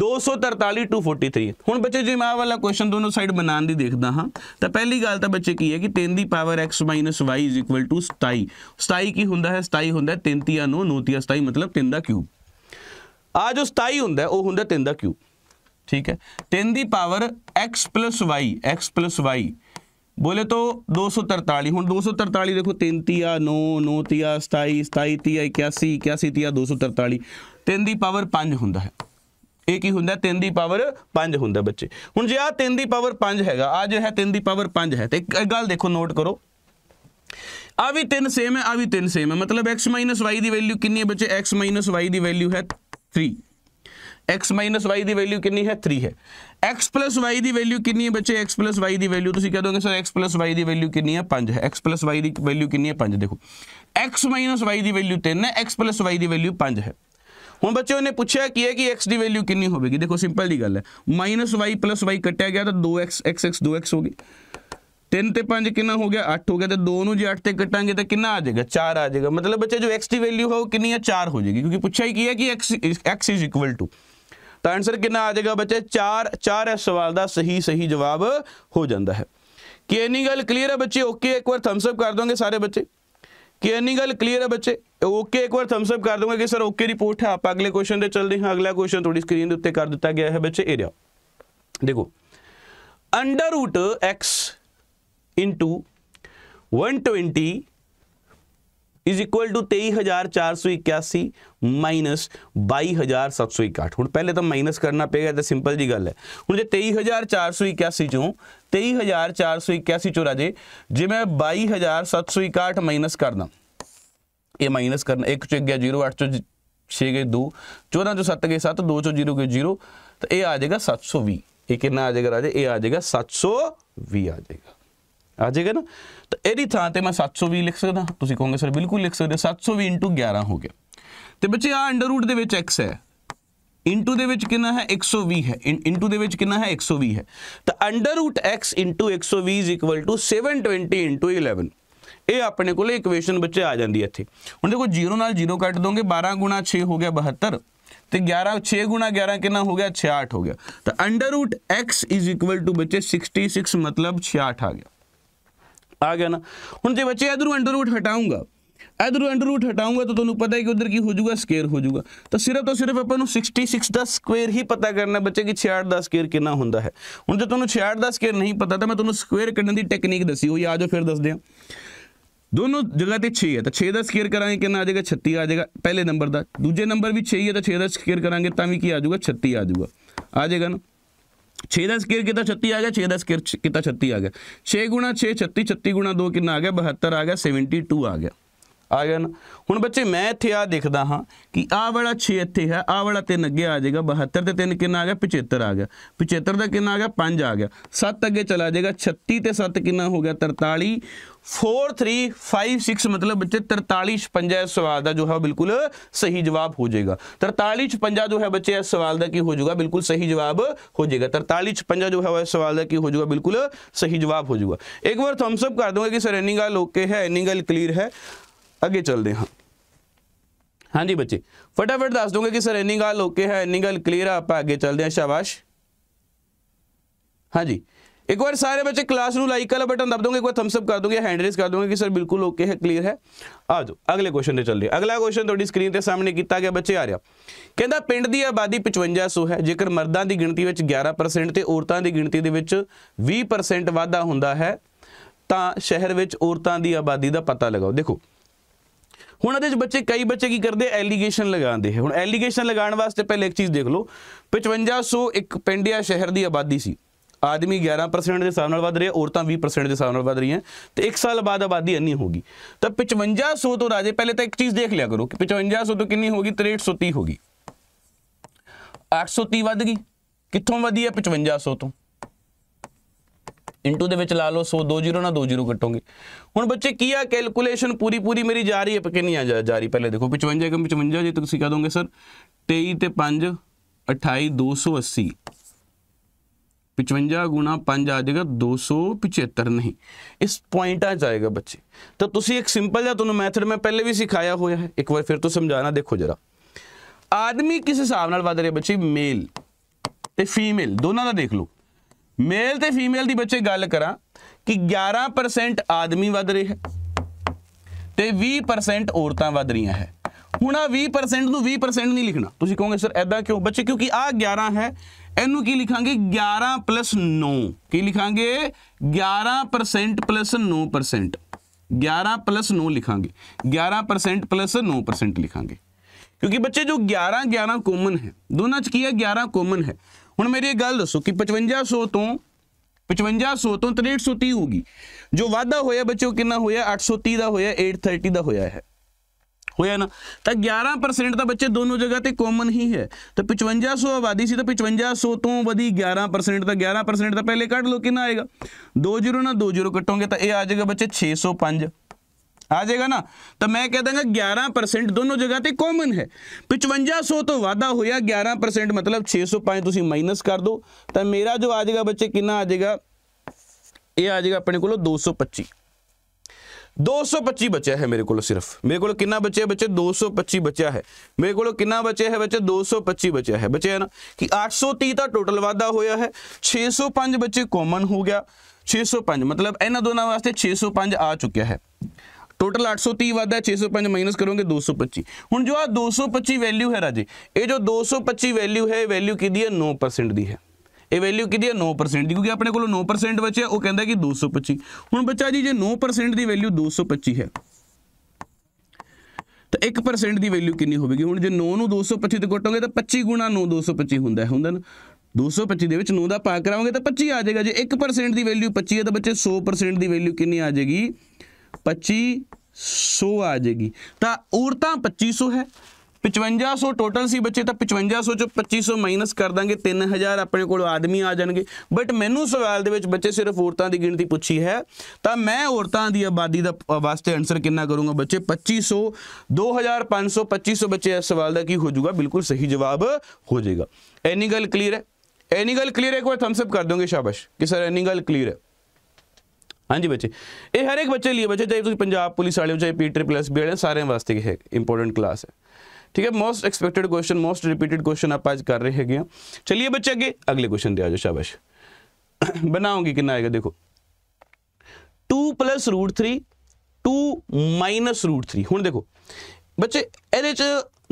Speaker 1: 243 243 ਹੁਣ ਬੱਚੇ ਜੇ ਮੈਂ ਵਾਲਾ ਕੁਐਸਚਨ ਦੋਨੋਂ ਸਾਈਡ ਬਣਾਉਣ ਦੀ ਦੇਖਦਾ ਹਾਂ ਤਾਂ ਪਹਿਲੀ ਗੱਲ ਤਾਂ ਬੱਚੇ ਕੀ ਹੈ ਕਿ 10 ਦੀ ਪਾਵਰ x y 27 27 ਕੀ ਹੁੰਦਾ ਹੈ 27 ਹੁੰਦਾ 3 ਤੀਆ 9 9 ਤੀਆ 27 ਮਤਲਬ 3 ਦਾ ਕਿਊਬ ਆ ਜੋ 27 ਹੁੰਦਾ ਉਹ ਹੁੰਦਾ 3 ਦਾ ਕਿਊਬ ਠੀਕ ਹੈ 10 ਦੀ power x y x y बोले तो 243 ਹੁਣ 243 ਦੇਖੋ 33 ਆ 9 9 ਤੀਆ 27 27 ਤੀਆ 81 81 ਤੀਆ 243 3 ਦੀ ਪਾਵਰ 5 ਹੁੰਦਾ ਹੈ ਇਹ ਕੀ ਹੁੰਦਾ 3 ਦੀ ਪਾਵਰ 5 ਹੁੰਦਾ ਬੱਚੇ ਹੁਣ ਜੇ ਆ 3 ਦੀ ਪਾਵਰ 5 ਹੈਗਾ ਆ ਜਿਹੜਾ ਹੈ 3 ਦੀ ਪਾਵਰ 5 ਹੈ ਤੇ ਇੱਕ ਗੱਲ ਦੇਖੋ ਨੋਟ ਕਰੋ ਆ ਵੀ 3 ਸੇਮ ਹੈ ਆ ਵੀ 3 ਸੇਮ ਹੈ ਮਤਲਬ x y ਦੀ ਵੈਲਿਊ ਕਿੰਨੀ ਹੈ ਬੱਚੇ x y ਦੀ ਵੈਲਿਊ ਹੈ 3 x y ਦੀ ਵੈਲਿਊ ਕਿੰਨੀ ਹੈ 3 ਹੈ एक्स प्लस वाई की वैल्यू कि बच्चे एक्स प्लस वाई की वैल्यू तुम कह दोगे सर एक्स प्लस वाई की वैल्यू कि है एक्स प्लस वाई की वैल्यू कि देखो एक्स माइनस वाई की वैल्यू तीन है एक्स प्लस वाई की वैल्यू पांच है हम बच्चे उन्हें पूछा कि है कि एक्स की वैल्यू कि होगी देखो सिंपल जी गल है माइनस वाई प्लस वाई कटिया गया तो दो एक्स एक्स एक्स दो एक्स होगी तीन तो पाँच कि हो गया अठ हो गया तो दो जी अठते कटा तो कि आ जाएगा चार आ जाएगा मतलब बच्चे जो एक्स की वैल्यू है वो कि चार हो जाएगी क्योंकि पूछा ही की है कि x x is equal to ਤਾਂ ਆਨਸਰ ਕਿੰਨਾ ਆ ਜਾਏਗਾ ਬੱਚੇ 4 4 ਇਸ ਸਵਾਲ ਦਾ ਸਹੀ ਸਹੀ ਜਵਾਬ ਹੋ ਜਾਂਦਾ ਹੈ ਕਿ ਇੰਨੀ ਗੱਲ ਕਲੀਅਰ ਹੈ ਬੱਚੇ ਓਕੇ ਇੱਕ ਵਾਰ ਥੰਬਸ ਅਪ ਕਰ ਦੋਗੇ ਸਾਰੇ ਬੱਚੇ ਕਿ ਇੰਨੀ ਗੱਲ ਕਲੀਅਰ ਹੈ ਬੱਚੇ ਓਕੇ ਇੱਕ ਵਾਰ ਥੰਬਸ ਅਪ ਕਰ ਦੋਗੇ ਕਿ ਸਰ ਓਕੇ ਰਿਪੋਰਟ ਹੈ ਆਪਾਂ ਅਗਲੇ ਕੁਐਸਚਨ ਤੇ ਚੱਲਦੇ ਹਾਂ ਅਗਲਾ ਕੁਐਸਚਨ ਤੁਹਾਡੀ ਸਕਰੀਨ ਦੇ ਉੱਤੇ ਕਰ ਦਿੱਤਾ ਗਿਆ ਹੈ ਬੱਚੇ ਰਿਹਾ ਦੇਖੋ under root x 120 is equal to 23481 minus 22761 ਹੁਣ ਪਹਿਲੇ ਤਾਂ ਮਾਈਨਸ ਕਰਨਾ ਪਏਗਾ ਤਾਂ ਸਿੰਪਲ ਜੀ ਗੱਲ ਹੈ ਹੁਣ ਜੇ 23481 ਚੋਂ 23481 ਚੋਂ ਰਾਜੇ ਜੇ ਮੈਂ 22761 ਮਾਈਨਸ ਕਰਦਾ ਇਹ ਮਾਈਨਸ ਕਰਨਾ 1 ਚੋਂ ਗਿਆ 0 8 ਚੋਂ 6 ਗਏ 2 14 ਚੋਂ 7 ਗਏ 7 2 ਚੋਂ 0 ਗਏ 0 ਤਾਂ ਇਹ ਆ ਜਾਏਗਾ 720 ਇਹ ਕਿੰਨਾ ਆ ਜਾਏਗਾ ਰਾਜੇ ਇਹ ਆ ਜਾਏਗਾ 720 ਆ ਜਾਏਗਾ ਆ ਜਾਏਗਾ ਨਾ ਤਾਂ ਇਹਦੀ ਥਾਂ ਤੇ ਮੈਂ 720 ਲਿਖ ਸਕਦਾ ਤੁਸੀਂ ਕਹੋਗੇ ਸਰ ਬਿਲਕੁਲ ਲਿਖ ਸਕਦੇ 720 11 ਹੋ ਗਿਆ ਤੇ ਬੱਚੇ ਆ ਅੰਡਰ ਰੂਟ ਦੇ ਵਿੱਚ x ਹੈ ਇੰਟੂ ਦੇ ਵਿੱਚ ਕਿੰਨਾ ਹੈ 120 ਹੈ ਇੰਟੂ ਦੇ ਵਿੱਚ ਕਿੰਨਾ ਹੈ 120 ਹੈ ਤਾਂ ਅੰਡਰ ਰੂਟ x 120 720 11 ਇਹ ਆਪਣੇ ਕੋਲ ਇਕੁਏਸ਼ਨ ਬੱਚੇ ਆ ਜਾਂਦੀ ਇੱਥੇ ਹੁਣ ਦੇਖੋ 0 ਨਾਲ 0 ਕੱਟ ਦੋਗੇ 12 6 ਹੋ ਗਿਆ 72 ਤੇ 11 6 11 ਕਿੰਨਾ ਹੋ ਗਿਆ 66 ਹੋ ਗਿਆ ਤਾਂ ਅੰਡਰ ਰੂਟ x ਬੱਚੇ 66 ਮਤਲਬ 66 ਆ ਗਿਆ ਆ ਗਿਆ ਨਾ ਹੁਣ ਜੇ ਬੱਚੇ ਇਧਰੋਂ ਅੰਡਰ ਰੂਟ ਹਟਾਉਂਗਾ ਇਧਰੋਂ ਅੰਡਰ ਰੂਟ ਹਟਾਉਂਗਾ ਤਾਂ ਤੁਹਾਨੂੰ ਪਤਾ ਹੈ ਕਿ ਉਧਰ ਕੀ ਹੋ ਜਾਊਗਾ ਸਕੁਅਰ ਹੋ ਜਾਊਗਾ ਤਾਂ ਸਿਰਫ ਤਾਂ ਸਿਰਫ ਆਪਾਂ ਨੂੰ 66 ਦਾ ਸਕੁਅਰ ਹੀ ਪਤਾ ਕਰਨਾ ਬੱਚੇ ਕਿ 66 ਦਾ ਸਕੁਅਰ ਕਿੰਨਾ ਹੁੰਦਾ ਹੈ ਹੁਣ ਜੇ ਤੁਹਾਨੂੰ 66 ਦਾ ਸਕੁਅਰ ਨਹੀਂ ਪਤਾ ਤਾਂ ਮੈਂ ਤੁਹਾਨੂੰ ਸਕੁਅਰ ਕੱਢਣ ਦੀ ਟੈਕਨੀਕ ਦੱਸੀ ਹੋਈ ਆਜੋ ਫਿਰ ਦੱਸਦੇ ਹਾਂ ਦੋਨੋਂ ਜਗ੍ਹਾ ਤੇ 6 ਹੈ ਤਾਂ 6 ਦਾ ਸਕੁਅਰ ਕਰਾਂਗੇ ਕਿੰਨਾ ਆ ਜਾਏਗਾ 36 ਆ ਜਾਏਗਾ ਪਹਿਲੇ ਨੰਬਰ ਦਾ ਦੂਜੇ ਨੰਬਰ ਵੀ 6 ਹੈ ਤਾਂ 6 ਦਾ ਸਕੁਅਰ ਕਰਾਂਗੇ ਤਾਂ ਵੀ ਕੀ ਆ ਜਾਊਗਾ 36 ਆ ਜਾਊਗਾ ਆ ਜਾਏਗਾ ਨਾ 6 ਦਾ ਸਕੇਅਰ ਕਿਤਾ 36 ਆ ਗਿਆ 6 ਦਾ ਸਕੇਅਰ ਕਿਤਾ 36 ਆ ਗਿਆ 6 6 36 36 2 ਕਿੰਨਾ ਆ ਗਿਆ 72 ਆ ਗਿਆ 72 ਆ ਗਿਆ ਆ ਗਿਆ ਨਾ ਹੁਣ ਬੱਚੇ ਮੈਂ ਇੱਥੇ ਆ ਦੇਖਦਾ ਹਾਂ ਕਿ ਆਹ ਵਾਲਾ 6 ਇੱਥੇ ਹੈ ਆਹ ਵਾਲਾ 3 ਅੱਗੇ ਆ ਜਾਏਗਾ 72 ਤੇ 3 ਕਿੰਨਾ ਆ ਗਿਆ 75 ਆ ਗਿਆ 75 ਦਾ ਕਿੰਨਾ ਆ ਗਿਆ 5 ਆ ਗਿਆ 7 ਅੱਗੇ ਚਲਾ ਜਾਏਗਾ 36 ਤੇ 7 ਕਿੰਨਾ ਹੋ ਗਿਆ 43 4 3 5 6 मतलब बच्चे 43 56 इस सवाल का जो है बिल्कुल सही जवाब हो जाएगा 43 56 जो है बच्चे इस सवाल का की हो जाएगा बिल्कुल सही जवाब हो जाएगा 43 56 जो है इस सवाल का की हो जाएगा बिल्कुल सही जवाब हो जाएगा एक बार थम्सअप कर दूंगा कि सर इन्नी गल ओके है इन्नी गल क्लियर है ਅੱਗੇ ਚੱਲਦੇ ਹਾਂ ਹਾਂਜੀ ਬੱਚੇ ਫਟਾਫਟ ਦੱਸ ਦੋਗੇ ਕਿ ਸਰ ਇੰਨੀ ਗੱਲ ਓਕੇ ਹੈ ਇੰਨੀ ਗੱਲ ਕਲੀਅਰ ਆ ਆਪਾਂ ਅੱਗੇ ਚੱਲਦੇ ਹਾਂ ਸ਼ਾਬਾਸ਼ ਹਾਂਜੀ ਇੱਕ ਵਾਰ ਸਾਰੇ ਬੱਚੇ ਕਲਾਸ ਨੂੰ ਲਾਈਕ ਵਾਲਾ ਬਟਨ ਦਬ ਦੋਗੇ ਇੱਕ ਵਾਰ ਥੰਬਸ ਅਪ ਕਰ ਦੋਗੇ ਹੈਂਡ ਰੇਸ ਕਰ ਦੋਗੇ ਕਿ ਸਰ ਬਿਲਕੁਲ ਓਕੇ ਹੈ ਕਲੀਅਰ ਹੈ ਆ ਜਾਓ ਅਗਲੇ ਕੁਐਸਚਨ ਤੇ ਚੱਲਦੇ ਅਗਲਾ ਕੁਐਸਚਨ ਤੁਹਾਡੀ ਸਕਰੀਨ ਤੇ ਸਾਹਮਣੇ ਕੀਤਾ ਗਿਆ ਬੱਚੇ ਆ ਰਿਹਾ ਕਹਿੰਦਾ ਪਿੰਡ ਦੀ ਆਬਾਦੀ 5500 ਹੈ ਜੇਕਰ ਮਰਦਾਂ ਦੀ ਗਿਣਤੀ ਵਿੱਚ 11% ਤੇ ਔਰਤਾਂ ਦੀ ਗਿਣਤੀ ਦੇ ਵਿੱਚ 20% ਵਾਧਾ ਹੁੰਦਾ ਹੈ ਤਾਂ ਸ਼ਹਿਰ ਵਿੱਚ ਔਰਤਾਂ ਦੀ ਆਬਾਦੀ ਦਾ ਪਤਾ ਲਗਾਓ ਦੇਖੋ ਹੁਣ ਇਹਦੇ ਵਿੱਚ ਬੱਚੇ ਕਈ ਬੱਚੇ ਕੀ ਕਰਦੇ ਐਲੀਗੇਸ਼ਨ ਲਗਾਉਂਦੇ ਹੈ ਹੁਣ ਐਲੀਗੇਸ਼ਨ ਲਗਾਉਣ ਵਾਸਤੇ ਪਹਿਲੇ ਇੱਕ ਚੀਜ਼ ਦੇਖ ਲਓ 5500 ਇੱਕ ਪਿੰਡਿਆ ਸ਼ਹਿਰ ਦੀ ਆਬਾਦੀ ਸੀ ਆਦਮੀ 11% ਦੇ ਹਿਸਾਬ ਨਾਲ ਵਧ ਰਿਹਾ ਔਰਤਾਂ 20% ਦੇ ਹਿਸਾਬ ਨਾਲ ਵਧ ਰਹੀਆਂ ਤੇ 1 ਸਾਲ ਬਾਅਦ ਆਬਾਦੀ ਇੰਨੀ ਹੋਗੀ ਤਾਂ 5500 ਤੋਂ ਰਾਜੇ ਪਹਿਲੇ ਤਾਂ ਇੱਕ ਚੀਜ਼ ਦੇਖ ਲਿਆ ਕਰੋ ਕਿ 5500 ਤੋਂ ਕਿੰਨੀ ਹੋਗੀ 6330 ਹੋਗੀ 830 ਵਧ ਗਈ ਕਿੱਥੋਂ ਵਧੀ ਹੈ 5500 ਤੋਂ ਇਨਟੂ ਦੇ ਵਿੱਚ ਲਾ ਲਓ ਸੋ 20 ਨਾਲ 20 ਕੱਟੋਗੇ ਹੁਣ ਬੱਚੇ ਕੀ ਆ ਕੈਲਕੂਲੇਸ਼ਨ ਪੂਰੀ ਪੂਰੀ ਮੇਰੀ ਜਾ ਰਹੀ ਹੈ ਕਿ ਨਹੀਂ ਆ ਰਹੀ ਪਹਿਲੇ ਦੇਖੋ 55 ਕਮ 55 ਜੇ ਤੁਸੀਂ ਕਹ ਦੋਗੇ ਸਰ 23 ਤੇ 5 28 280 55 ਗੁਣਾ 5 ਆ ਜਾਏਗਾ 275 ਨਹੀਂ ਇਸ ਪੁਆਇੰਟ ਆ ਜਾਏਗਾ ਬੱਚੇ ਤਾਂ ਤੁਸੀਂ ਇੱਕ ਸਿੰਪਲ ਜਿਹਾ ਤੁਹਾਨੂੰ ਮੈਥਡ ਮੈਂ ਪਹਿਲੇ ਵੀ ਸਿਖਾਇਆ ਹੋਇਆ ਹੈ ਇੱਕ ਵਾਰ ਫਿਰ ਤੋਂ ਸਮਝਾਣਾ ਦੇਖੋ ਜਰਾ ਆਦਮੀ ਕਿਸ ਹਿਸਾਬ ਨਾਲ ਵਧ ਰਿਹਾ ਬੱਚੇ ਮੇਲ ਤੇ ਫੀਮੇਲ ਦੋਨਾਂ ਦਾ ਦੇਖ ਲਓ ਮੇਲ ਤੇ ਫੀਮੇਲ ਦੀ ਬੱਚੇ ਗੱਲ ਕਰਾਂ ਕਿ 11% ਆਦਮੀ ਵਧ ਰਿਹਾ ਤੇ 20% ਔਰਤਾਂ ਵਧ ਰਹੀਆਂ ਹੈ ਹੁਣ ਆ 20% ਨੂੰ 20% ਨਹੀਂ ਲਿਖਣਾ ਤੁਸੀਂ ਕਹੋਗੇ ਸਰ ਐਦਾਂ ਕਿਉਂ ਬੱਚੇ ਕਿਉਂਕਿ ਆ 11 ਹੈ ਇਹਨੂੰ ਕੀ ਲਿਖਾਂਗੇ 11 9 ਕੀ ਲਿਖਾਂਗੇ 11% 9% 11 9 ਲਿਖਾਂਗੇ 11% 9% ਲਿਖਾਂਗੇ ਕਿਉਂਕਿ ਬੱਚੇ ਜੋ 11 11 ਕਾਮਨ ਹੈ ਦੋਨਾਂ ਚ ਕੀ ਹੈ 11 ਕਾਮਨ ਹੈ ਹੁਣ ਮੇਰੀ ਇਹ ਗੱਲ ਦੱਸੋ ਕਿ 5500 ਤੋਂ 5500 ਤੋਂ 6330 ਹੋਗੀ ਜੋ ਵਾਧਾ ਹੋਇਆ ਬੱਚੋ ਕਿੰਨਾ ਹੋਇਆ 830 ਦਾ ਹੋਇਆ 830 ਦਾ ਹੋਇਆ ਹੈ ਹੋਇਆ ਨਾ ਤਾਂ 11% ਤਾਂ ਬੱਚੇ ਦੋਨੋਂ ਜਗ੍ਹਾ ਤੇ ਕਾਮਨ ਹੀ ਹੈ ਤਾਂ 5500 ਆਬਾਦੀ ਸੀ ਤਾਂ 5500 ਤੋਂ ਵਧੀ 11% ਤਾਂ 11% ਤਾਂ ਪਹਿਲੇ ਕੱਢ ਲਓ ਕਿੰਨਾ ਆਏਗਾ 20 ਨਾਲ 20 ਕੱਟੋਗੇ ਤਾਂ ਇਹ ਆ ਜਾਏਗਾ ਬੱਚੇ 605 ਆ ਜਾਏਗਾ ਨਾ ਤਾਂ ਮੈਂ ਕਹਿ ਦਾਂਗਾ 11% ਦੋਨੋਂ ਜਗ੍ਹਾ ਤੇ ਕਾਮਨ ਹੈ 5500 ਤੋਂ ਵਾਧਾ ਹੋਇਆ 11% ਮਤਲਬ 605 ਤੁਸੀਂ ਮਾਈਨਸ ਕਰ ਦੋ ਤਾਂ ਮੇਰਾ ਜੋ ਆ ਜਾਏਗਾ ਬੱਚੇ ਕਿੰਨਾ ਆ ਜਾਏਗਾ ਇਹ ਆ ਜਾਏਗਾ ਆਪਣੇ ਕੋਲ 225 225 ਬਚਿਆ ਹੈ ਮੇਰੇ ਕੋਲ ਸਿਰਫ ਮੇਰੇ ਕੋਲ ਕਿੰਨਾ ਬਚਿਆ ਬੱਚੇ 225 ਬਚਿਆ ਹੈ ਮੇਰੇ ਕੋਲ ਕਿੰਨਾ ਬਚਿਆ ਹੈ ਬੱਚੇ 225 ਬਚਿਆ ਹੈ ਬਚਿਆ ਨਾ ਕਿ 830 ਦਾ ਟੋਟਲ ਵਾਧਾ ਹੋਇਆ ਹੈ 605 ਬੱਚੇ ਕਾਮਨ ਹੋ ਗਿਆ 605 ਮਤਲਬ ਇਹਨਾਂ ਦੋਨਾਂ ਵਾਸਤੇ 605 ਆ ਚੁੱਕਿਆ ਹੈ ਟੋਟਲ 830 ਵੱਧਦਾ 605 ਮਾਈਨਸ ਕਰੋਗੇ 225 ਹੁਣ ਜੋ ਆ 225 ਵੈਲਿਊ ਹੈ ਰਾਜੇ ਇਹ ਜੋ 225 ਵੈਲਿਊ ਹੈ ਵੈਲਿਊ ਕਿਹਦੀ ਹੈ 9% ਦੀ ਹੈ ਇਹ ਵੈਲਿਊ ਕਿਹਦੀ ਹੈ 9% ਦੀ ਕਿਉਂਕਿ ਆਪਣੇ ਕੋਲ 9% ਬਚਿਆ ਉਹ ਕਹਿੰਦਾ ਕਿ 225 ਹੁਣ ਬੱਚਾ ਜੀ ਜੇ 9% ਦੀ ਵੈਲਿਊ 225 ਹੈ ਤਾਂ 1% ਦੀ ਵੈਲਿਊ ਕਿੰਨੀ ਹੋਵੇਗੀ ਹੁਣ ਜੇ 9 ਨੂੰ 225 ਤੇ ਕੱਟੋਗੇ ਤਾਂ 25 ਗੁਣਾ 9 225 ਹੁੰਦਾ ਹੈ ਹੁੰਦਾ ਨਾ 225 ਦੇ ਵਿੱਚ 9 ਦਾ ਭਾਗ ਕਰਾਵਾਂਗੇ ਤਾਂ 25 ਆ ਜਾਏਗਾ ਜੇ 1% ਦੀ ਵੈਲਿਊ 25 ਹੈ ਤਾਂ ਬੱਚੇ 100% ਦੀ ਵੈਲਿਊ ਕਿੰਨੀ ਆ ਜਾਏਗੀ 2500 ਆ ਜਾਏਗੀ ਤਾਂ ਔਰਤਾਂ 2500 ਹੈ 5500 ਟੋਟਲ ਸੀ ਬੱਚੇ ਤਾਂ 5500 ਚੋਂ 2500 ਮਾਈਨਸ ਕਰ ਦਾਂਗੇ 3000 ਆਪਣੇ ਕੋਲ ਆਦਮੀ ਆ ਜਾਣਗੇ ਬਟ ਮੈਨੂੰ ਸਵਾਲ ਦੇ ਵਿੱਚ ਬੱਚੇ ਸਿਰਫ ਔਰਤਾਂ ਦੀ ਗਿਣਤੀ ਪੁੱਛੀ ਹੈ ਤਾਂ ਮੈਂ ਔਰਤਾਂ ਦੀ ਆਬਾਦੀ ਦਾ ਵਾਸਤੇ ਆਨਸਰ ਕਿੰਨਾ ਕਰੂੰਗਾ ਬੱਚੇ 2500 2500 2500 ਬੱਚੇ ਇਸ ਸਵਾਲ ਦਾ ਕੀ ਹੋ ਜਾਊਗਾ ਬਿਲਕੁਲ ਸਹੀ ਜਵਾਬ ਹੋ ਜਾਏਗਾ ਐਨੀ ਗੱਲ ਕਲੀਅਰ ਹੈ ਐਨੀ ਗੱਲ ਕਲੀਅਰ ਹੈ ਕੋਈ ਵਾਰ ਥੰਬਸ ਅਪ ਕਰ ਦੋਗੇ ਸ਼ਾਬਾਸ਼ ਕਿ ਸਰ ਐਨੀ ਗੱਲ ਕਲੀਅਰ ਹੈ ਹਾਂਜੀ ਬੱਚੇ ਇਹ ਹਰ ਇੱਕ ਬੱਚੇ ਲਈ ਬੱਚੇ ਜੇ ਤੁਸੀਂ ਪੰਜਾਬ ਪੁਲਿਸ ਵਾਲੇ ਹੋ ਚਾਹੇ ਪੀ ਟ੍ਰਿਪਲ ਐਸ ਬੀ ਵਾਲੇ ਸਾਰਿਆਂ ਵਾਸਤੇ ਇਹ ਇੰਪੋਰਟੈਂਟ ਕਲਾਸ ਹੈ ਠੀਕ ਹੈ most expected question most repeated question ਆਪਾਂ ਅੱਜ ਕਰ ਰਹੇ ਹੈਗੇ ਆ ਚਲਿਏ ਬੱਚੇ ਅੱਗੇ ਅਗਲੇ ਕੁਐਸਚਨ ਦੇ ਆ ਜਾਓ ਸ਼ਾਬਾਸ਼ ਬਣਾਉਂਗੇ ਕਿੰਨਾ ਆਏਗਾ ਦੇਖੋ 2 √3 2 √3 ਹੁਣ ਦੇਖੋ ਬੱਚੇ ਇਹਦੇ ਚ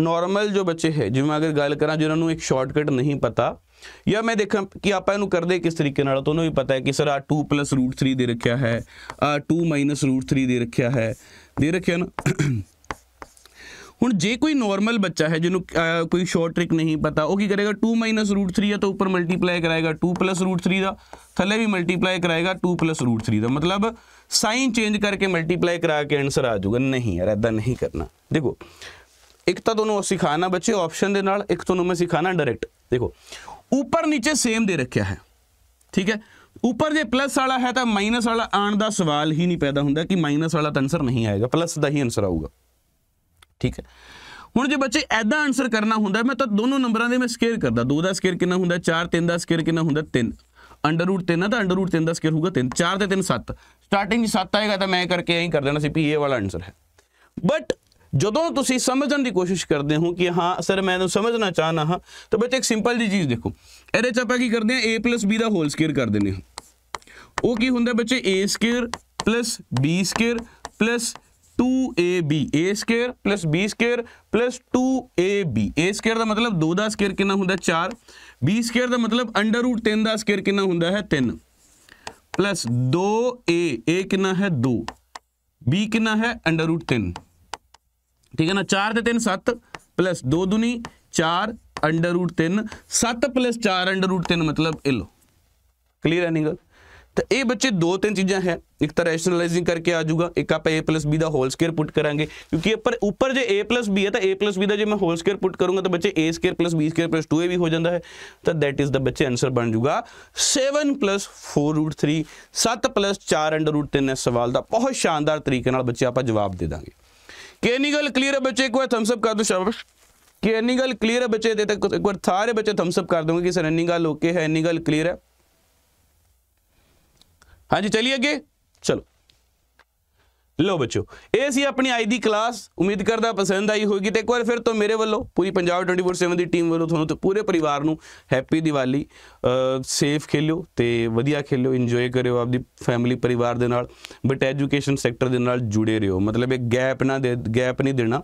Speaker 1: ਨਾਰਮਲ ਜੋ ਬੱਚੇ ਹੈ ਜਿਵੇਂ ਅਗਰ ਗੱਲ ਕਰਾਂ ਜਿਨ੍ਹਾਂ ਨੂੰ ਇੱਕ ਸ਼ਾਰਟਕਟ ਨਹੀਂ ਪਤਾ ਜਾਂ ਮੈਂ ਦੇਖਾਂ ਕਿ ਆਪਾਂ ਇਹਨੂੰ ਕਰਦੇ ਕਿਸ ਤਰੀਕੇ ਨਾਲ ਤੁਹਾਨੂੰ ਵੀ ਪਤਾ ਹੈ ਕਿ ਸਰ ਆ 2 √3 ਦੇ ਰੱਖਿਆ ਹੈ ਆ 2 √3 ਦੇ ਰੱਖਿਆ ਹੈ ਦੇ ਰੱਖਿਆ ਨਾ ਹੁਣ ਜੇ ਕੋਈ ਨਾਰਮਲ ਬੱਚਾ ਹੈ ਜਿਹਨੂੰ ਕੋਈ ਸ਼ਾਰਟ ਟ੍ਰਿਕ ਨਹੀਂ ਪਤਾ ਉਹ ਕੀ ਕਰੇਗਾ 2 √3 ਹੈ ਤਾਂ ਉੱਪਰ ਮਲਟੀਪਲਾਈ ਕਰਾਏਗਾ 2 √3 ਦਾ ਥੱਲੇ ਵੀ ਮਲਟੀਪਲਾਈ ਕਰਾਏਗਾ 2 √3 ਦਾ ਮਤਲਬ ਸਾਈਨ ਚੇਂਜ ਕਰਕੇ ਮਲਟੀਪਲਾਈ ਕਰਾ ਕੇ ਆਨਸਰ ਆ ਜਾਊਗਾ ਨਹੀਂ ਯਾਰ ਐਦਾਂ ਨਹੀਂ ਕਰਨਾ ਦੇਖੋ ਇੱਕ ਤਾਂ ਤੁਹਾਨੂੰ ਸਿਖਾਣਾ ਬੱਚੇ ਆਪਸ਼ਨ ਦੇ ਨਾਲ ਇੱਕ ਤੁਹਾਨੂੰ ਮੈਂ ਸਿਖਾਣਾ ਡਾਇਰੈਕਟ ਦੇਖੋ ਉੱਪਰ ਨੀਚੇ ਸੇਮ ਦੇ ਰੱਖਿਆ ਹੈ ਠੀਕ ਹੈ ਉੱਪਰ ਜੇ ਪਲੱਸ ਵਾਲਾ ਹੈ ਤਾਂ ਮਾਈਨਸ ਵਾਲਾ ਆਣ ਦਾ ਸਵਾਲ ਹੀ ਨਹੀਂ ਪੈਦਾ ਹੁੰਦਾ ਕਿ ਮਾਈਨਸ ਵਾਲਾ ਤਾਂ ਆਨਸਰ ਨਹੀਂ ਆਏਗਾ ਪਲੱਸ ਦਾ ਹੀ ਆਨਸਰ ਆਊਗਾ ਠੀਕ ਹੈ ਹੁਣ ਜੇ ਬੱਚੇ ਐਦਾਂ ਆਨਸਰ ਕਰਨਾ ਹੁੰਦਾ ਮੈਂ ਤਾਂ ਦੋਨੋਂ ਨੰਬਰਾਂ ਦੇ ਮੈਂ ਸਕੇਅਰ ਕਰਦਾ 2 ਦਾ ਸਕੇਅਰ ਕਿੰਨਾ ਹੁੰਦਾ 4 3 ਦਾ ਸਕੇਅਰ ਕਿੰਨਾ ਹੁੰਦਾ 3 ਅੰਡਰ ਰੂਟ 3 ਆ ਤਾਂ ਅੰਡਰ ਰੂਟ 3 ਦਾ ਸਕੇਅਰ ਹੋਊਗਾ 3 4 ਤੇ 3 7 ਸਟਾਰਟਿੰਗ 7 ਆਏਗਾ ਤਾਂ ਮੈਂ ਕਰਕੇ ਐਂ ਕਰ ਦੇਣਾ ਸੀ ਵੀ ਇਹ ਵਾਲਾ ਆਨਸਰ ਹੈ ਬਟ ਜਦੋਂ ਤੁਸੀਂ ਸਮਝਣ ਦੀ ਕੋਸ਼ਿਸ਼ ਕਰਦੇ ਹੋ ਕਿ ਹਾਂ ਸਰ ਮੈਂ ਇਹਨੂੰ ਸਮਝਣਾ ਚਾਹਨਾ ਹਾਂ ਤਾਂ ਬੱਚੇ ਇੱਕ ਸਿੰਪਲ ਜੀ ਚੀਜ਼ ਦੇਖੋ ਇਹਦੇ ਚ ਆਪਾਂ ਕੀ ਕਰਦੇ ਆ a b ਦਾ ਹੋਲ ਸਕੁਅਰ ਕਰ ਦਿੰਦੇ ਹਾਂ ਉਹ ਕੀ ਹੁੰਦਾ ਬੱਚੇ a square b square 2ab a square b square 2ab a square ਦਾ ਮਤਲਬ 2 ਦਾ ਸਕੁਅਰ ਕਿੰਨਾ ਹੁੰਦਾ 4 b ਸਕੁਅਰ ਦਾ ਮਤਲਬ √3 ਦਾ ਸਕੁਅਰ ਕਿੰਨਾ ਹੁੰਦਾ ਹੈ 3 2a a ਕਿੰਨਾ ਹੈ 2 b ਕਿੰਨਾ ਹੈ √3 ਠੀਕ ਹੈ ਨਾ 4 ਤੇ 3 7 ਪਲੱਸ 2 ਦੁਨੀ 4 under root 3 7 plus 4 under root 3 ਮਤਲਬ ਇਹ ਲੋ ਕਲੀਅਰ ਹੈ ਤਾਂ ਇਹ ਬੱਚੇ ਦੋ ਤਿੰਨ ਚੀਜ਼ਾਂ ਹੈ ਇੱਕ ਤਾਂ ਰੈਸ਼ਨਲਾਈਜ਼ਿੰਗ ਕਰਕੇ ਆ ਜਾਊਗਾ ਇੱਕ ਆਪਾਂ a b ਦਾ ਹੋਲ ਸਕੁਅਰ ਪੁੱਟ ਕਰਾਂਗੇ ਕਿਉਂਕਿ ਉੱਪਰ ਉੱਪਰ ਜੇ a b ਹੈ ਤਾਂ a b ਦਾ ਜੇ ਮੈਂ ਹੋਲ ਸਕੁਅਰ ਪੁੱਟ ਕਰੂੰਗਾ ਤਾਂ ਬੱਚੇ a ਸਕੁਅਰ b 2ab ਹੋ ਜਾਂਦਾ ਹੈ ਤਾਂ that ਇਜ਼ ਦਾ ਬੱਚੇ ਆਨਸਰ ਬਣ ਜਾਊਗਾ 7 4√3 7 4 √3 ਇਸ ਸਵਾਲ ਦਾ ਬਹੁਤ ਸ਼ਾਨਦਾਰ ਤਰੀਕੇ ਨਾਲ ਬੱਚੇ ਆਪਾਂ ਜਵਾਬ ਦੇ ਦਾਂਗੇ केनिगल क्लियर है बच्चे एक बार थम्सअप कर दो शाबाश केनिगल क्लियर है बच्चे देते एक बार सारे बच्चे थम्सअप कर दूंगे कि सर गल ओके है गल क्लियर है हाँ जी चलिए अगे चलो ਲੋ ਬੱਚੋ ਇਹ ਸੀ ਆਪਣੀ ਅੱਜ ਦੀ ਕਲਾਸ ਉਮੀਦ ਕਰਦਾ ਪਸੰਦ ਆਈ ਹੋਵੇਗੀ ਤੇ ਇੱਕ ਵਾਰ ਫਿਰ ਤੋਂ ਮੇਰੇ ਵੱਲੋਂ ਪੂਰੀ ਪੰਜਾਬ 24/7 ਦੀ ਟੀਮ ਵੱਲੋਂ ਤੁਹਾਨੂੰ ਤੇ ਪੂਰੇ ਪਰਿਵਾਰ ਨੂੰ ਹੈਪੀ ਦੀਵਾਲੀ ਸੇਫ ਖੇਲਿਓ ਤੇ ਵਧੀਆ ਖੇਲਿਓ ਇੰਜੋਏ ਕਰਿਓ ਆਪਦੀ ਫੈਮਿਲੀ ਪਰਿਵਾਰ ਦੇ ਨਾਲ ਬਟ ਐਜੂਕੇਸ਼ਨ ਸੈਕਟਰ ਦੇ ਨਾਲ ਜੁੜੇ ਰਹੋ ਮਤਲਬ ਇੱਕ ਗੈਪ ਨਾ ਦੇ ਗੈਪ ਨਹੀਂ ਦੇਣਾ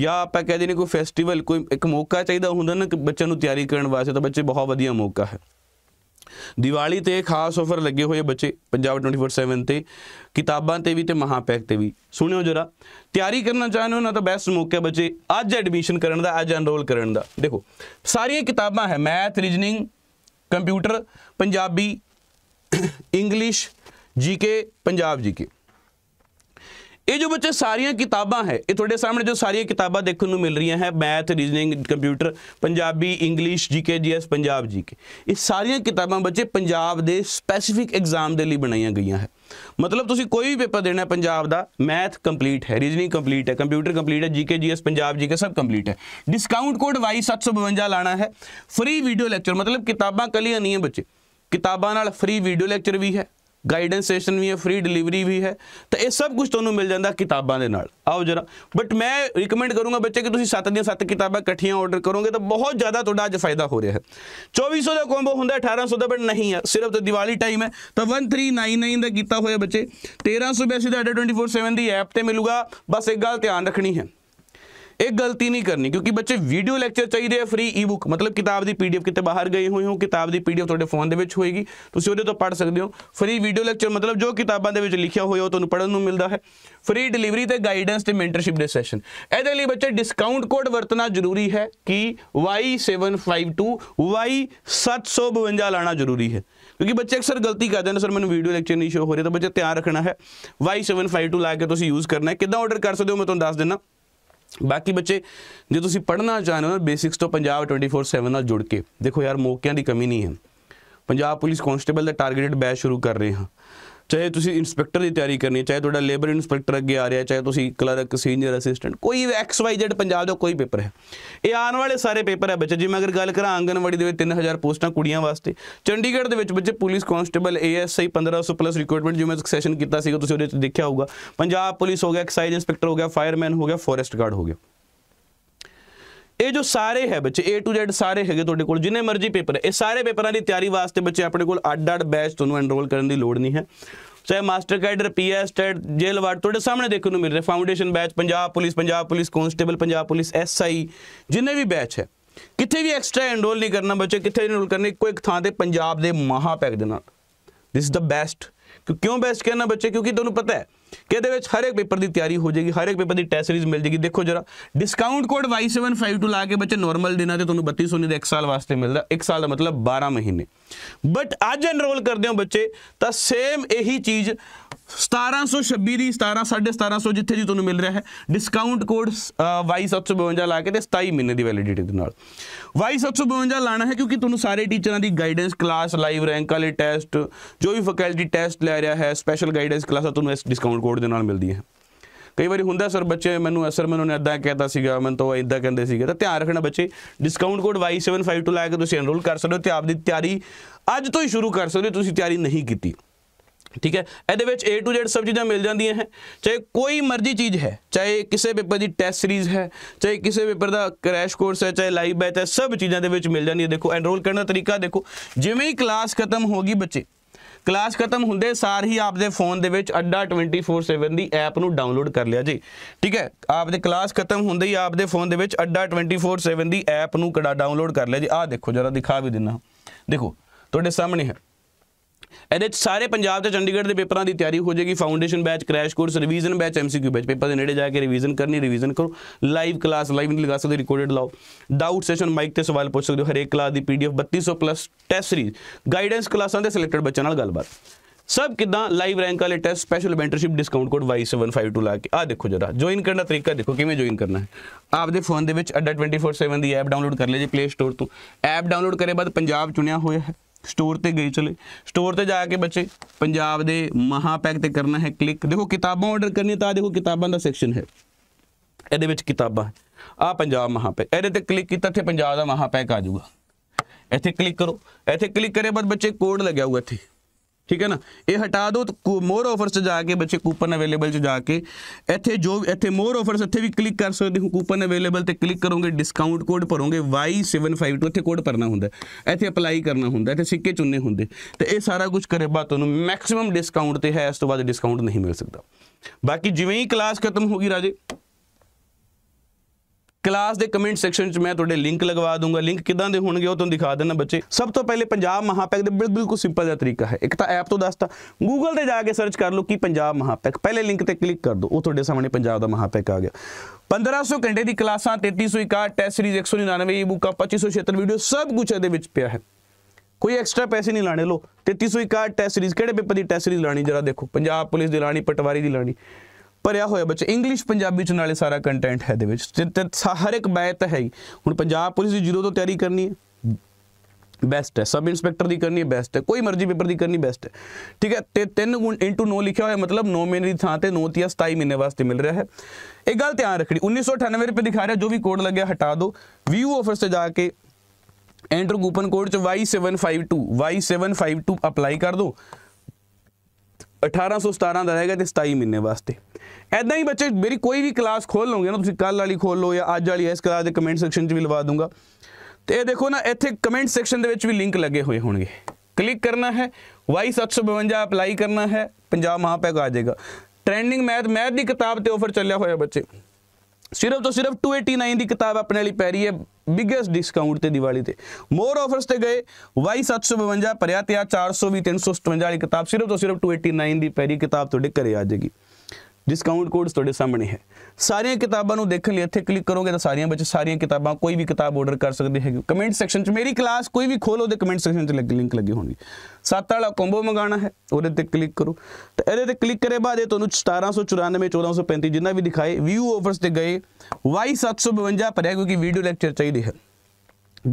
Speaker 1: ਜਾਂ ਆਪਾਂ ਕਹਿੰਦੇ ਨੇ ਕੋਈ ਫੈਸਟੀਵਲ ਕੋਈ ਇੱਕ ਮੌਕਾ ਚਾਹੀਦਾ ਹੁੰਦਾ ਨਾ ਕਿ ਬੱਚਿਆਂ ਨੂੰ ਤਿਆਰੀ ਕਰਨ ਵਾਸਤੇ ਤਾਂ ਬੱਚੇ ਬਹੁਤ ਵਧੀਆ ਮੌਕਾ ਹੈ ਦੀਵਾਲੀ ਤੇ ਖਾਸ ਆਫਰ ਲੱਗੇ ਹੋਏ ਬੱਚੇ ਪੰਜਾਬ 24/7 ਤੇ ਕਿਤਾਬਾਂ ਤੇ ਵੀ ਤੇ ਮਹਾਪੈਕ ਤੇ ਵੀ ਸੁਣਿਓ ਜਰਾ ਤਿਆਰੀ ਕਰਨਾ ਚਾਹੁੰਦੇ ਹੋ ਨਾ ਤਾਂ ਬੈਸਟ ਮੌਕਾ ਬੱਚੇ ਅੱਜ ਐਡਮਿਸ਼ਨ ਕਰਨ ਦਾ ਅੱਜ ਅਨਰੋਲ ਕਰਨ ਦਾ ਦੇਖੋ ਸਾਰੀਆਂ ਕਿਤਾਬਾਂ ਹੈ math reasoning computer Punjabi English GK Punjab GK ਇਹ ਜੋ ਬੱਚੇ ਸਾਰੀਆਂ ਕਿਤਾਬਾਂ ਹੈ ਇਹ ਤੁਹਾਡੇ ਸਾਹਮਣੇ ਜੋ ਸਾਰੀਆਂ ਕਿਤਾਬਾਂ ਦੇਖਣ ਨੂੰ ਮਿਲ ਰਹੀਆਂ ਹੈ math reasoning computer Punjabi English GK GS Punjab GK ਇਹ ਸਾਰੀਆਂ ਕਿਤਾਬਾਂ ਬੱਚੇ ਪੰਜਾਬ ਦੇ ਸਪੈਸੀਫਿਕ ਐਗਜ਼ਾਮ ਦੇ ਲਈ ਬਣਾਈਆਂ ਗਈਆਂ ਹੈ ਮਤਲਬ ਤੁਸੀਂ ਕੋਈ ਵੀ ਪੇਪਰ ਦੇਣਾ ਹੈ ਪੰਜਾਬ ਦਾ ਮੈਥ ਕੰਪਲੀਟ ਹੈ ਰੀਜ਼ਨਿੰਗ ਕੰਪਲੀਟ ਹੈ ਕੰਪਿਊਟਰ ਕੰਪਲੀਟ ਹੈ ਜੀਕੇ ਜੀਐਸ ਪੰਜਾਬ ਜੀਕੇ ਸਭ ਕੰਪਲੀਟ ਹੈ ਡਿਸਕਾਊਂਟ ਕੋਡ Y752 ਲਾਣਾ ਹੈ ਫ੍ਰੀ ਵੀਡੀਓ ਲੈਕਚਰ ਮਤਲਬ ਕਿਤਾਬਾਂ ਕੱਲੀਆਂ ਨਹੀਂ ਹੈ ਬੱਚੇ ਕਿਤਾਬਾਂ ਨਾਲ ਫ੍ਰੀ ਵੀਡੀਓ ਲੈਕਚਰ ਵੀ ਹੈ ਗਾਈਡੈਂਸ ਸੈਸ਼ਨ ਵੀ ਹੈ ਫ੍ਰੀ ਡਿਲੀਵਰੀ ਵੀ ਹੈ ਤਾਂ ਇਹ ਸਭ ਕੁਝ ਤੁਹਾਨੂੰ ਮਿਲ ਜਾਂਦਾ ਕਿਤਾਬਾਂ ਦੇ ਨਾਲ ਆਓ ਜਰਾ ਬਟ ਮੈਂ ਰეკਮੈਂਡ ਕਰੂੰਗਾ ਬੱਚੇ ਕਿ ਤੁਸੀਂ 7 ਦੀਆਂ 7 ਕਿਤਾਬਾਂ ਇਕੱਠੀਆਂ ਆਰਡਰ ਕਰੋਗੇ ਤਾਂ ਬਹੁਤ ਜ਼ਿਆਦਾ ਤੁਹਾਡਾ ਅੱਜ ਫਾਇਦਾ ਹੋ ਰਿਹਾ ਹੈ 2400 ਦਾ ਕੰਬੋ ਹੁੰਦਾ 1800 ਦਾ ਬਟ ਨਹੀਂ ਹੈ ਸਿਰਫ ਤੇ ਦੀਵਾਲੀ ਟਾਈਮ ਹੈ ਤਾਂ 1399 ਦਾ ਕੀਤਾ ਹੋਇਆ ਬੱਚੇ 1382 ਦਾ 247 ਦੀ ਐਪ ਤੇ ਮਿਲੂਗਾ ਬਸ ਇੱਕ ਗੱਲ ਧਿਆਨ ਰੱਖਣੀ ਹੈ ਇਹ ਗਲਤੀ ਨਹੀਂ ਕਰਨੀ ਕਿਉਂਕਿ ਬੱਚੇ ਵੀਡੀਓ ਲੈਕਚਰ ਚਾਹੀਦੇ ਆ ਫ੍ਰੀ ਈ-ਬੁੱਕ ਮਤਲਬ ਕਿਤਾਬ ਦੀ ਪੀਡੀਐਫ ਕਿਤੇ ਬਾਹਰ ਗਈ ਹੋਈ ਹੋ ਕਿਤਾਬ ਦੀ ਪੀਡੀਐਫ ਤੁਹਾਡੇ ਫੋਨ ਦੇ ਵਿੱਚ ਹੋਏਗੀ ਤੁਸੀਂ ਉਹਦੇ ਤੋਂ ਪੜ੍ਹ ਸਕਦੇ ਹੋ ਫ੍ਰੀ ਵੀਡੀਓ ਲੈਕਚਰ ਮਤਲਬ ਜੋ ਕਿਤਾਬਾਂ ਦੇ ਵਿੱਚ ਲਿਖਿਆ ਹੋਇਆ ਉਹ ਤੁਹਾਨੂੰ ਪੜਨ ਨੂੰ ਮਿਲਦਾ ਹੈ ਫ੍ਰੀ ਡਿਲੀਵਰੀ ਤੇ ਗਾਈਡੈਂਸ ਤੇ ਮੈਂਟਰਸ਼ਿਪ ਦੇ ਸੈਸ਼ਨ ਇਹਦੇ ਲਈ ਬੱਚੇ ਡਿਸਕਾਊਂਟ ਕੋਡ ਵਰਤਣਾ ਜ਼ਰੂਰੀ ਹੈ ਕਿ Y752 Y752 ਲਾਣਾ ਜ਼ਰੂਰੀ ਹੈ ਕਿਉਂਕਿ ਬੱਚੇ ਅਕਸਰ ਗਲਤੀ ਕਰਦੇ ਨੇ ਸਰ ਮੈਨੂੰ ਵੀਡੀਓ ਲੈਕਚਰ ਨਹੀਂ ਸ਼ੋ ਹੋ ਰਿਹਾ ਤਾਂ ਬੱਚੇ ਤਿਆਰ ਰੱਖਣਾ ਹੈ Y752 ਲਾ ਕੇ ਤੁਸੀਂ ਯੂਜ਼ ਕਰਨਾ ਹੈ ਕਿੱਦਾਂ ਆਰਡਰ ਕਰ ਸਕਦੇ ਹੋ ਮੈਂ ਤੁਹਾਨੂੰ ਦੱਸ ਦਿੰਦਾ ਬਾਕੀ ਬੱਚੇ ਜੇ ਤੁਸੀਂ ਪੜ੍ਹਨਾ ਚਾਹੁੰਦੇ ਹੋ ਬੇਸਿਕਸ ਤੋਂ ਪੰਜਾਬ 24/7 ਨਾਲ ਜੁੜ ਕੇ ਦੇਖੋ ਯਾਰ ਮੌਕਿਆਂ ਦੀ ਕਮੀ ਨਹੀਂ ਹੈ ਪੰਜਾਬ ਪੁਲਿਸ ਕਨਸਟੇਬਲ ਦਾ ਟਾਰਗੇਟਡ ਬੈਚ ਸ਼ੁਰੂ ਕਰ ਰਹੇ ਹਾਂ ਚਾਹੇ ਤੁਸੀਂ ਇਨਸਪੈਕਟਰ ਦੀ ਤਿਆਰੀ ਕਰਨੀ ਹੈ ਚਾਹੇ ਤੁਹਾਡਾ ਲੇਬਰ ਇਨਸਪੈਕਟਰ ਅੱਗੇ ਆ ਰਿਹਾ ਚਾਹੇ ਤੁਸੀਂ ਕਲਰਕ ਸੀਨੀਅਰ ਅਸਿਸਟੈਂਟ ਕੋਈ ਐਕਸ ਵਾਈ ਜ਼ੈਡ ਪੰਜਾਬ ਦਾ ਕੋਈ ਪੇਪਰ ਹੈ ਇਹ ਆਉਣ ਵਾਲੇ ਸਾਰੇ ਪੇਪਰ ਹੈ ਬੱਚੇ ਜਿਵੇਂ ਅਗਰ ਗੱਲ ਕਰਾਂ ਆਂਗਨਵਾੜੀ ਦੇ ਵਿੱਚ 3000 ਪੋਸਟਾਂ ਕੁੜੀਆਂ ਵਾਸਤੇ ਚੰਡੀਗੜ੍ਹ ਦੇ ਵਿੱਚ ਬੱਚੇ police constable ASI 1500 plus recruitment ਜਿਵੇਂ ਸੈਸ਼ਨ ਕੀਤਾ ਸੀਗਾ ਤੁਸੀਂ ਉਹਦੇ ਵਿੱਚ ਦੇਖਿਆ ਹੋਊਗਾ ਪੰਜਾਬ ਪੁਲਿਸ ਹੋ ਗਿਆ ਐਕਸਾਈਜ਼ ਇਨਸਪੈਕਟਰ ਹੋ ਗਿਆ ਫਾਇਰਮੈਨ ਹੋ ਗਿਆ ਫੋਰੈਸਟ ਗਾਰਡ ਹੋ ਗਿਆ ਇਹ ਜੋ ਸਾਰੇ ਹੈ ਬੱਚੇ A to Z ਸਾਰੇ ਹੈਗੇ ਤੁਹਾਡੇ ਕੋਲ ਜਿੰਨੇ ਮਰਜ਼ੀ ਪੇਪਰ ਇਹ ਸਾਰੇ ਪੇਪਰਾਂ ਦੀ ਤਿਆਰੀ ਵਾਸਤੇ ਬੱਚੇ ਆਪਣੇ ਕੋਲ ਅੱਡ-ਅੱਡ ਬੈਚ ਤੁਹਾਨੂੰ ਐਨਰੋਲ ਕਰਨ ਦੀ ਲੋੜ ਨਹੀਂ ਹੈ ਇਹ ਮਾਸਟਰ ਕੈਡਰ ਪੀਐਸ ਟੈਟ ਜੇਲ ਵਾਰ ਤੁਹਾਡੇ ਸਾਹਮਣੇ ਦੇਖਣ ਨੂੰ ਮਿਲ ਰਿਹਾ foundation batch Punjab police Punjab police constable Punjab police SI ਜਿੰਨੇ ਵੀ ਬੈਚ ਹੈ ਕਿੱਥੇ ਵੀ ਐਕਸਟਰਾ ਐਨਰੋਲ ਨਹੀਂ ਕਰਨਾ ਬੱਚੇ ਕਿੱਥੇ ਐਨਰੋਲ ਕਰਨੇ ਇੱਕੋ ਇੱਕ ਥਾਂ ਤੇ ਪੰਜਾਬ ਦੇ ਮਹਾ ਪੈਕ ਦੇ ਨਾਲ ਦਿਸ ਇਜ਼ ਦਾ ਬੈਸਟ ਕਿਉਂ ਬੈਸਟ ਕਹਿਣਾ ਬੱਚੇ ਕਿਉਂਕਿ ਤੁਹਾਨੂੰ ਪਤਾ ਹੈ ਕਿ ਵਿੱਚ ਹਰ ਇੱਕ ਪੇਪਰ ਦੀ ਤਿਆਰੀ ਹੋ ਜਾਏਗੀ ਹਰ ਇੱਕ ਪੇਪਰ ਦੀ ਟੈਸਟ ਸੀਰੀਜ਼ ਮਿਲ ਜਾਏਗੀ ਦੇਖੋ ਜਰਾ ਡਿਸਕਾਊਂਟ ਕੋਡ Y752 ਲਾ ਕੇ ਬੱਚੇ ਨਾਰਮਲ ਦੇਣਾ ਤੇ ਤੁਹਾਨੂੰ 3200 ਦੇ 1 ਸਾਲ ਵਾਸਤੇ ਮਿਲਦਾ 1 ਸਾਲ ਦਾ ਮਤਲਬ 12 ਮਹੀਨੇ ਬਟ ਅੱਜ ਐਨਰੋਲ ਕਰਦੇ ਹੋ ਬੱਚੇ ਤਾਂ ਸੇਮ ਇਹੀ ਚੀਜ਼ 1726 ਦੀ 17 1750 ਜਿੱਥੇ ਜੀ ਤੁਹਾਨੂੰ ਮਿਲ ਰਿਹਾ ਹੈ ਡਿਸਕਾਊਂਟ ਕੋਡ Y752 ਲਾ ਕੇ ਤੇ 27 ਮਹੀਨੇ ਦੀ ਵੈਲਿਡਿਟੀ ਦੇ ਨਾਲ Y752 ਲਾਣਾ ਹੈ ਕਿਉਂਕਿ ਤੁਹਾਨੂੰ ਸਾਰੇ ਟੀਚਰਾਂ ਦੀ ਗਾਈਡੈਂਸ ਕਲਾਸ ਲਾਈਵ ਰੈਂਕ ਵਾਲੇ ਟੈਸਟ ਜੋ ਵੀ ਫੈਕਲਟੀ ਟੈਸਟ ਲੈ ਰਿਹਾ ਹੈ ਸਪੈਸ਼ਲ ਗਾਈਡੈਂਸ ਕਲਾਸਾਂ ਤੁਹਾਨੂੰ ਇਸ ਡਿਸਕਾਊਂਟ ਕੋਡ ਦੇ ਨਾਲ ਮਿਲਦੀ ਹੈ ਕਈ ਵਾਰੀ ਹੁੰਦਾ ਸਰ ਬੱਚੇ ਮੈਨੂੰ ਅਸਰ ਮੈਨੂੰ ਇਦਾਂ ਕਹਿਤਾ ਸੀਗਾ ਮੈਨੂੰ ਤਾਂ ਇਦਾਂ ਕਹਿੰਦੇ ਸੀਗੇ ਤਾਂ ਧਿਆਨ ਰੱਖਣਾ ਬੱਚੇ ਡਿਸਕਾਊਂਟ ਕੋਡ Y752 ਲਾ ਕੇ ਤੁਸੀਂ ਐਨਰੋਲ ਕਰ ਸਕਦੇ ਹੋ ਤੇ ਆਪਦੀ ਤਿਆਰੀ ਅੱਜ ਤੋਂ ਹੀ ਸ਼ੁਰੂ ਕਰ ਸਕਦੇ ਹੋ ਤੁਸੀਂ ਤਿਆਰੀ ਨਹੀਂ ਕੀਤੀ ਠੀਕ ਹੈ ਇਹਦੇ ਵਿੱਚ A to Z ਸਭ ਚੀਜ਼ਾਂ ਮਿਲ ਜਾਂਦੀਆਂ ਹੈ ਚਾਹੇ ਕੋਈ ਮਰਜ਼ੀ ਚੀਜ਼ ਹੈ ਚਾਹੇ ਕਿਸੇ ਪੇਪਰ ਦੀ ਟੈਸਟ ਸੀਰੀਜ਼ ਹੈ ਚਾਹੇ ਕਿਸੇ ਪੇਪਰ ਦਾ ਕ੍ਰੈਸ਼ ਕੋਰਸ ਹੈ ਚਾਹੇ ਲਾਈਵ ਬੈਚ ਹੈ ਸਭ ਚੀਜ਼ਾਂ ਦੇ ਵਿੱਚ ਮਿਲ ਜਾਂਦੀ ਹੈ ਦੇਖੋ ਐਨਰੋਲ ਕਰਨ ਦਾ ਤਰੀਕਾ ਦੇਖੋ ਜਿਵੇਂ ਹੀ ਕਲਾਸ ਖਤਮ ਹੋ ਗਈ ਬੱਚੇ ਕਲਾਸ ਖਤਮ ਹੁੰਦੇ ਸਾਰ ਹੀ ਆਪਦੇ ਫੋਨ ਦੇ ਵਿੱਚ ਅੱਡਾ 24/7 ਦੀ ਐਪ ਨੂੰ ਡਾਊਨਲੋਡ ਕਰ ਲਿਆ ਜੀ ਠੀਕ ਹੈ ਆਪਦੇ ਕਲਾਸ ਖਤਮ ਹੁੰਦੇ ਹੀ ਆਪਦੇ ਫੋਨ ਦੇ ਵਿੱਚ ਅੱਡਾ 24/7 ਦੀ ਐਪ ਨੂੰ ਕੜਾ ਡਾਊਨਲੋਡ ਕਰ ਲਿਆ ਜੀ ਆਹ ਦੇਖੋ ਜਰਾ ਦਿਖਾ ਵੀ ਦਿੰਨਾ ਦੇਖੋ ਤੁਹਾਡੇ ਸਾਹਮਣੇ ਹੈ ਇਹਦੇ ਸਾਰੇ ਪੰਜਾਬ ਤੇ ਚੰਡੀਗੜ੍ਹ ਦੇ ਪੇਪਰਾਂ ਦੀ ਤਿਆਰੀ ਹੋ ਜਾਏਗੀ foundation batch crash course revision batch MCQ batch paper ਦੇ ਨੇੜੇ ਜਾ ਕੇ ਰਿਵੀਜ਼ਨ ਕਰਨੀ ਰਿਵੀਜ਼ਨ ਕਰੋ ਲਾਈਵ ਕਲਾਸ ਲਾਈਵ ਨਹੀਂ ਲਗਾ ਸਕਦੇ ਰਿਕਾਰਡਡ ਲਾਓ ਡਾਊਟ ਸੈਸ਼ਨ ਮਾਈਕ ਤੇ ਸਵਾਲ ਪੁੱਛ ਸਕਦੇ ਹੋ ਹਰੇਕ ਕਲਾਸ ਦੀ PDF 3200 plus test series guidance ਕਲਾਸਾਂ ਦੇ ਸਿਲੈਕਟਡ ਬੱਚਿਆਂ ਨਾਲ ਗੱਲਬਾਤ ਸਭ ਕਿਦਾਂ ਲਾਈਵ ਰੈਂਕ ਵਾਲੇ test special mentorship discount code Y752 ਲਾ ਕੇ ਆ ਦੇਖੋ ਜਰਾ ਜੁਆਇਨ ਕਰਨ ਦਾ ਤਰੀਕਾ ਦੇਖੋ ਕਿਵੇਂ ਜੁਆਇਨ ਕਰਨਾ ਹੈ ਆਪਦੇ ਫੋਨ ਦੇ ਵਿੱਚ ਅੱਡਾ 24/7 ਦੀ ਐਪ ਡਾਊਨਲੋਡ ਕਰ ਲਿਆ ਜੀ ਪਲੇ ਸਟੋਰ ਤੋਂ ਐਪ ਡਾਊਨਲੋਡ ਕਰੇ ਬਾਅਦ ਪੰਜਾਬ ਚੁਣਿਆ ਹੋਇਆ ਹੈ ਸਟੋਰ ਤੇ ਗਏ ਚਲੇ ਸਟੋਰ ਤੇ ਜਾ ਕੇ ਬੱਚੇ ਪੰਜਾਬ ਦੇ ਮਹਾ ਪੈਕ ਤੇ ਕਰਨਾ ਹੈ ਕਲਿੱਕ ਦੇਖੋ ਕਿਤਾਬਾਂ ਆਰਡਰ ਕਰਨੀ ਤਾਂ ਦੇਖੋ ਕਿਤਾਬਾਂ ਦਾ ਸੈਕਸ਼ਨ ਹੈ ਇਹਦੇ ਵਿੱਚ ਕਿਤਾਬਾਂ ਆ ਪੰਜਾਬ ਮਹਾ ਪੈਕ ਇਹਦੇ ਤੇ ਕਲਿੱਕ ਕੀਤਾ ਇੱਥੇ ਪੰਜਾਬ ਦਾ ਮਹਾ ਪੈਕ ਆ ਜਾਊਗਾ ਇੱਥੇ ਕਲਿੱਕ ਕਰੋ ਇੱਥੇ ਕਲਿੱਕ ਕਰੇ ਬਾਅਦ ਬੱਚੇ ਕੋਡ ਲੱਗਿਆ ਹੋਊਗਾ ਇੱਥੇ ਠੀਕ ਹੈ ਨਾ ਇਹ ਹਟਾ ਦਿਓ ਮੋਰ ਆਫਰਸ 'ਚ ਜਾ ਕੇ ਬੱਚੇ ਕੂਪਨ ਅਵੇਲੇਬਲ 'ਚ ਜਾ ਕੇ ਇੱਥੇ ਜੋ ਇੱਥੇ ਮੋਰ ਆਫਰਸ ਇੱਥੇ ਵੀ ਕਲਿੱਕ ਕਰ ਸਕਦੇ ਹੋ ਕੂਪਨ ਅਵੇਲੇਬਲ ਤੇ ਕਲਿੱਕ ਕਰੋਗੇ ਡਿਸਕਾਊਂਟ ਕੋਡ ਭਰੋਗੇ Y752 ਇੱਥੇ ਕੋਡ ਭਰਨਾ ਹੁੰਦਾ ਇੱਥੇ ਅਪਲਾਈ ਕਰਨਾ ਹੁੰਦਾ ਇੱਥੇ ਸਿੱਕੇ ਚੁੰਨੇ ਹੁੰਦੇ ਤੇ ਇਹ ਸਾਰਾ ਕੁਝ ਕਰੇ ਬਾਅਦ ਤੁਹਾਨੂੰ ਮੈਕਸਿਮਮ ਡਿਸਕਾਊਂਟ ਤੇ ਹੈ ਇਸ ਤੋਂ ਬਾਅਦ ਡਿਸਕਾਊਂਟ ਨਹੀਂ ਮਿਲ ਸਕਦਾ ਬਾਕੀ ਜਿਵੇਂ ਹੀ ਕਲਾਸ ਖਤਮ ਹੋਗੀ ਰਾਜੇ ਕਲਾਸ ਦੇ ਕਮੈਂਟ ਸੈਕਸ਼ਨ 'ਚ ਮੈਂ ਤੁਹਾਡੇ ਲਿੰਕ ਲਗਵਾ ਦੂੰਗਾ ਲਿੰਕ ਕਿਦਾਂ ਦੇ ਹੋਣਗੇ ਉਹ ਤੁਹਾਨੂੰ ਦਿਖਾ ਦੇਣਾ ਬੱਚੇ ਸਭ ਤੋਂ ਪਹਿਲੇ ਪੰਜਾਬ ਮਹਾਪੈਕ ਦੇ ਬਿਲਕੁਲ ਸਿੰਪਲ ਜਿਹਾ ਤਰੀਕਾ ਹੈ ਇੱਕ ਤਾਂ ਐਪ ਤੋਂ ਦੱਸਤਾ ਗੂਗਲ ਤੇ ਜਾ ਕੇ ਸਰਚ ਕਰ ਲਓ ਕਿ ਪੰਜਾਬ ਮਹਾਪੈਕ ਪਹਿਲੇ ਲਿੰਕ ਤੇ ਕਲਿੱਕ ਕਰ ਦਿਓ ਉਹ ਤੁਹਾਡੇ ਸਾਹਮਣੇ ਪੰਜਾਬ ਦਾ ਮਹਾਪੈਕ ਆ ਗਿਆ 1500 ਘੰਟੇ ਦੀ ਕਲਾਸਾਂ 3361 ਟੈਸਟ ਸੀਰੀਜ਼ 199 ਈ-ਬੁੱਕਾਂ 2576 ਵੀਡੀਓ ਸਭ ਕੁਝ ਇਹਦੇ ਵਿੱਚ ਪਿਆ ਹੈ ਕੋਈ ਐਕਸਟਰਾ ਪੈਸੇ ਨਹੀਂ ਲਾਣੇ ਲੋ 3361 ਟੈਸਟ ਸੀਰੀਜ਼ ਕਿਹੜੇ ਪੇਪਰ ਦੀ ਟੈਸਟ ਸੀਰੀਜ਼ ਲਾਣੀ ਜਰਾ ਦੇਖੋ ਪੰਜਾਬ ਪੁਲਿਸ ਦੀ ਲਾਣੀ ਪਟਵਾਰੀ ਦੀ ਲਾਣੀ ਭਰਿਆ ਹੋਇਆ ਬੱਚੇ ਇੰਗਲਿਸ਼ ਪੰਜਾਬੀ ਚ ਨਾਲੇ ਸਾਰਾ ਕੰਟੈਂਟ ਹੈ ਦੇ ਵਿੱਚ ਤੇ ਹਰ ਇੱਕ ਬੈਤ ਹੈ ਹੁਣ ਪੰਜਾਬ ਪੁਲਿਸ ਦੀ ਜ਼ੀਰੋ ਤੋਂ ਤਿਆਰੀ ਕਰਨੀ ਹੈ ਬੈਸਟ ਹੈ ਸਬ ਇੰਸਪੈਕਟਰ ਦੀ ਕਰਨੀ ਹੈ ਬੈਸਟ ਹੈ ਕੋਈ ਮਰਜ਼ੀ ਪੇਪਰ ਦੀ ਕਰਨੀ ਬੈਸਟ ਹੈ ਠੀਕ ਹੈ ਤੇ 3 ਗੁਣ ਇਨਟੂ 9 ਲਿਖਿਆ ਹੋਇਆ ਮਤਲਬ 9 ਮਹੀਨੇ ਦੀ ਥਾਂ ਤੇ 9 ਤੀਆ 27 ਮਹੀਨੇ ਵਾਸਤੇ ਮਿਲ ਰਿਹਾ ਹੈ ਇਹ ਗੱਲ ਧਿਆਨ ਰੱਖਣੀ 1998 ਰੁਪਏ ਦਿਖਾ ਰਿਹਾ ਜੋ ਵੀ ਕੋਡ ਲੱਗਿਆ ਹਟਾ ਦਿਓ ਵੀਊ ਆਫਰਸ ਤੇ ਜਾ ਕੇ ਐਂਟਰ ਕੂਪਨ ਕੋਡ ਚ Y752 Y752 ਅਪਲਾਈ ਕਰ ਦਿਓ 1817 ਦਾ ਰਹੇਗਾ ਤੇ 27 ਮਹੀਨੇ ਵਾਸਤੇ ਐਦਾਂ ਹੀ ਬੱਚੇ ਮੇਰੀ ਕੋਈ ਵੀ ਕਲਾਸ ਖੋਲ ਲਓਗੇ ਨਾ ਤੁਸੀਂ ਕੱਲ ਵਾਲੀ ਖੋਲ ਲਓ ਜਾਂ ਅੱਜ ਵਾਲੀ ਇਸ ਕਲਾਸ ਦੇ ਕਮੈਂਟ ਸੈਕਸ਼ਨ 'ਚ ਵੀ ਲਵਾ ਦੂੰਗਾ ਤੇ ਇਹ ਦੇਖੋ ਨਾ ਇੱਥੇ ਕਮੈਂਟ ਸੈਕਸ਼ਨ ਦੇ ਵਿੱਚ ਵੀ ਲਿੰਕ ਲੱਗੇ ਹੋਏ ਹੋਣਗੇ ਕਲਿੱਕ ਕਰਨਾ ਹੈ Y752 ਅਪਲਾਈ ਕਰਨਾ ਹੈ ਪੰਜਾਬ ਮਹਾਪੈਕ ਆ ਜਾਏਗਾ ਟ੍ਰੈਂਡਿੰਗ ਮੈਥ ਮੈਥ ਦੀ ਕਿਤਾਬ ਤੇ ਆਫਰ ਚੱਲਿਆ ਹੋਇਆ ਬੱਚੇ ਸਿਰਫ ਤੋਂ ਸਿਰਫ 289 ਦੀ ਕਿਤਾਬ ਆਪਣੇ ਲਈ ਪੈ ਰਹੀ ਹੈ ਬਿਗੇਸਟ ਡਿਸਕਾਊਂਟ ਤੇ ਦੀਵਾਲੀ ਤੇ ਮੋਰ ਆਫਰਸ ਤੇ ਗਏ Y752 ਭਰਿਆ ਤੇ ਆ 400 ਵੀ 357 ਵਾਲੀ ਕਿਤਾਬ ਸਿਰਫ ਤੋਂ ਸਿਰਫ 289 ਦੀ ਪੈਰੀ ਕਿਤਾਬ ਤੁਹਾਡੇ ਘਰੇ ਆ ਜਾਏਗੀ ਡਿਸਕਾਊਂਟ ਕੋਡਸ ਤੁਹਾਡੇ ਸਾਹਮਣੇ ਹੈ ਸਾਰੀਆਂ ਕਿਤਾਬਾਂ ਨੂੰ ਦੇਖਣ ਲਈ ਇੱਥੇ ਕਲਿੱਕ ਕਰੋਗੇ ਤਾਂ ਸਾਰੀਆਂ ਵਿੱਚ ਸਾਰੀਆਂ ਕਿਤਾਬਾਂ ਕੋਈ ਵੀ ਕਿਤਾਬ ਆਰਡਰ ਕਰ ਸਕਦੇ ਹੈਗੇ ਕਮੈਂਟ ਸੈਕਸ਼ਨ 'ਚ ਮੇਰੀ ਕਲਾਸ ਕੋਈ ਵੀ ਖੋਲੋ ਤੇ ਕਮੈਂਟ ਸੈਕਸ਼ਨ 'ਚ ਲਿੰਕ ਲੱਗੀ ਹੋਣੀ ਸੱਤ ਵਾਲਾ ਕੰਬੋ ਮੰਗਾਣਾ ਹੈ ਉਹਦੇ ਤੇ ਕਲਿੱਕ ਕਰੋ ਤੇ ਇਹਦੇ ਤੇ ਕਲਿੱਕ ਕਰੇ ਬਾਅਦ ਇਹ ਤੁਹਾਨੂੰ 1794 1435 ਜਿੰਨਾ ਵੀ ਦਿਖਾਏ ਵਿਊ ਆਫਰਸ ਤੇ ਗਏ Y752 ਪਰ ਹੈ ਕਿਉਂਕਿ ਵੀਡੀਓ ਲੈਕਚਰ ਚਾਹੀਦੇ ਹੈ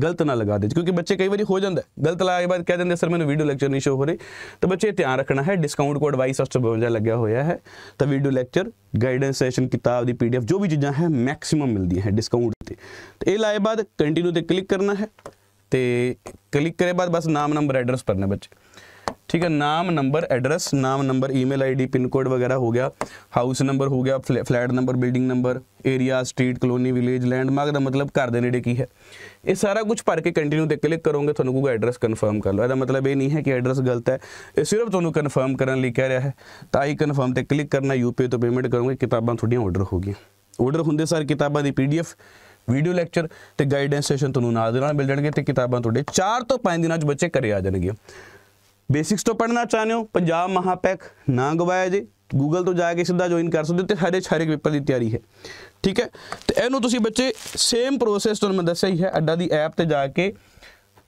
Speaker 1: ਗਲਤ ਨਾ ਲਗਾ ਦੇ ਕਿਉਂਕਿ ਬੱਚੇ ਕਈ ਵਾਰੀ ਹੋ ਜਾਂਦਾ ਗਲਤ ਕੇ ਬਾਅਦ ਕਹਿ ਦਿੰਦੇ ਸਰ ਮੈਨੂੰ ਵੀਡੀਓ ਲੈਕਚਰ ਨਹੀਂ ਸ਼ੋ ਹੋ ਰਹੀ ਤਾਂ ਬੱਚੇ ਧਿਆਨ ਰੱਖਣਾ ਹੈ ਡਿਸਕਾਊਂਟ ਕੋਡ YS52 ਲੱਗਿਆ ਹੋਇਆ ਹੈ ਤਾਂ ਵੀਡੀਓ ਲੈਕਚਰ ਗਾਈਡੈਂਸ ਸੈਸ਼ਨ ਕਿਤਾਬ ਦੀ ਪੀਡੀਐਫ ਜੋ ਵੀ ਚੀਜ਼ਾਂ ਹੈ ਮੈਕਸਿਮਮ ਮਿਲਦੀਆਂ ਹੈ ਡਿਸਕਾਊਂਟ ਤੇ ਇਹ ਲਾਏ ਬਾਅਦ ਕੰਟੀਨਿਊ ਤੇ ਕਲਿੱਕ ਕਰਨਾ ਹੈ ਤੇ ਕਲਿੱਕ ਕਰੇ ਬਾਅਦ ਬਸ ਨਾਮ ਨੰਬਰ ਐਡਰੈਸ ਭਰਨਾ ਬੱਚੇ ਠੀਕ ਹੈ ਨਾਮ ਨੰਬਰ ਐਡਰੈਸ ਨਾਮ number email ID pin code ਵਗੈਰਾ ਹੋ ਗਿਆ ਹਾਊਸ ਨੰਬਰ ਹੋ ਗਿਆ flat number building number area street colony village landmark ਦਾ ਮਤਲਬ ਘਰ ਦੇ ਨੇੜੇ ਕੀ ਹੈ ਇਹ ਸਾਰਾ ਕੁਝ ਭਰ ਕੇ ਕੰਟੀਨਿਊ ਤੇ ਕਲਿੱਕ ਕਰੋਗੇ ਤੁਹਾਨੂੰ ਕਹੂਗਾ ਐਡਰੈਸ ਕਨਫਰਮ ਕਰ ਲਓ ਇਹਦਾ ਮਤਲਬ ਇਹ ਨਹੀਂ ਹੈ ਕਿ ਐਡਰੈਸ ਗਲਤ ਹੈ ਇਹ ਸਿਰਫ ਤੁਹਾਨੂੰ ਕਨਫਰਮ ਕਰਨ ਲਈ ਕਹਿ ਰਿਹਾ ਹੈ ਤਾਂ ਹੀ ਕਨਫਰਮ ਤੇ ਕਲਿੱਕ ਕਰਨਾ ਯੂਪੀ ਤੋਂ ਪੇਮੈਂਟ ਕਰੋਗੇ ਕਿਤਾਬਾਂ ਤੁਹਾਡੀਆਂ ਆਰਡਰ ਹੋ ਗਈਆਂ ਆਰਡਰ ਹੁੰਦੇ ਸਾਰ ਕਿਤਾਬਾਂ ਦੀ ਪੀਡੀਐਫ ਵੀਡੀਓ ਲੈਕਚਰ ਤੇ ਗਾਈਡੈਂਸ ਸੈਸ਼ਨ ਤੁਹਾਨੂੰ ਨਾਲ ਦੇ ਨਾਲ ਮਿਲ ਜਾਣਗੇ ਤੇ ਕਿਤਾਬਾਂ ਤੁਹਾਡੇ 4 ਤੋਂ 5 ਦਿਨਾਂ 'ਚ ਬੱਚੇ ਘਰੇ ਆ ਜਾਣਗੇ ਬੇਸਿਕਸ ਤੋਂ ਪੜਨਾ ਚਾਹਨੇ ਹੋ ਪੰਜਾਬ ਮਹਾਪੈਕ ਨਾ ਗਵਾਇਆ ਜੇ Google ਤੋਂ ਜਾ ਕੇ ਸਿੱਧਾ ਜੁਆਇਨ ਕਰ ਸਕਦੇ ਤੇ ਸਾਰੇ ਸਾਰੇ ਪੇਪਰ ਦੀ ਤਿਆਰੀ ਹੈ ਠੀਕ ਹੈ ਤੇ ਇਹਨੂੰ ਤੁਸੀਂ ਬੱਚੇ ਸੇਮ ਪ੍ਰੋਸੈਸ ਤੋਂ ਮੈਂ ਦੱਸਿਆ ਹੀ ਹੈ ਅੱਡਾ ਦੀ ਐਪ ਤੇ ਜਾ ਕੇ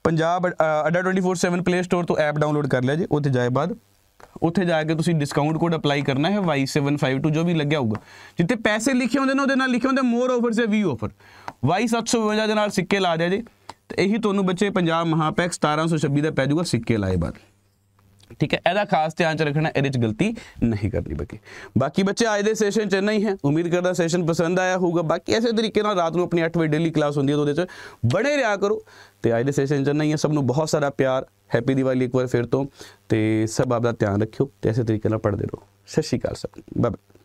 Speaker 1: ਪੰਜਾਬ ਅੱਡਾ 247 ਪਲੇ ਸਟੋਰ ਤੋਂ ਐਪ ਡਾਊਨਲੋਡ ਕਰ ਲਿਆ ਜੇ ਉੱਥੇ ਜਾਏ ਬਾਅਦ ਉੱਥੇ ਜਾ ਕੇ ਤੁਸੀਂ ਡਿਸਕਾਊਂਟ ਕੋਡ ਅਪਲਾਈ ਕਰਨਾ ਹੈ Y752 ਜੋ ਵੀ ਲੱਗਿਆ ਹੋਊਗਾ ਜਿੱਤੇ ਪੈਸੇ ਲਿਖੇ ਹੁੰਦੇ ਨੇ ਉਹਦੇ ਨਾਲ ਲਿਖੇ ਹੁੰਦੇ ਮੋਰ ਆਫਰਸ ਹੈ ਵੀ ਆਫਰ Y752 ਦੇ ਨਾਲ ਸਿੱਕੇ ਲਾ ਦਿਆ ਜੇ ਤੇ ਇਹੀ ਤੁਹਾਨੂੰ ਬੱਚੇ ਪੰਜਾਬ ਮਹਾਪੈਕ 1726 ਦਾ ਪੈ ਜਾਊਗਾ ਸਿੱਕੇ ਲਾਏ ਬਾਅਦ ਠੀਕ ਹੈ ਇਹਦਾ ਖਾਸ ਧਿਆਨ ਚ ਰੱਖਣਾ ਇਹਦੇ ਚ ਗਲਤੀ ਨਹੀਂ ਕਰਨੀ ਬਾਕੀ ਬਾਕੀ ਬੱਚੇ ਅੱਜ ਦੇ ਸੈਸ਼ਨ ਚ ਨਹੀਂ ਹੈ ਉਮੀਦ ਕਰਦਾ ਸੈਸ਼ਨ ਪਸੰਦ ਆਇਆ ਹੋਊਗਾ ਬਾਕੀ ਐਸੇ ਤਰੀਕੇ ਨਾਲ ਰਾਤ ਨੂੰ ਆਪਣੀ 8 ਵਜੇ ਡੇਲੀ ਕਲਾਸ ਹੁੰਦੀ ਹੈ ਉਹਦੇ ਚ ਬੜੇ ਰਿਹਾ ਕਰੋ ਤੇ ਅੱਜ ਦੇ ਸੈਸ਼ਨ ਚ ਨਹੀਂ ਹੈ ਸਭ ਨੂੰ ਬਹੁਤ ਸਾਰਾ ਪਿਆਰ ਹੈਪੀ ਦੀਵਾਲੀ ਇੱਕ ਵਾਰ ਫਿਰ ਤੋਂ ਤੇ ਸਭ ਆਪਦਾ ਧਿਆਨ ਰੱਖਿਓ ਤੇ ਐਸੇ ਤਰੀਕੇ ਨਾਲ ਪੜ੍ਹਦੇ ਰਹੋ ਸਤਿ ਸ਼੍ਰੀ ਅਕਾਲ ਸਭ ਬਾਏ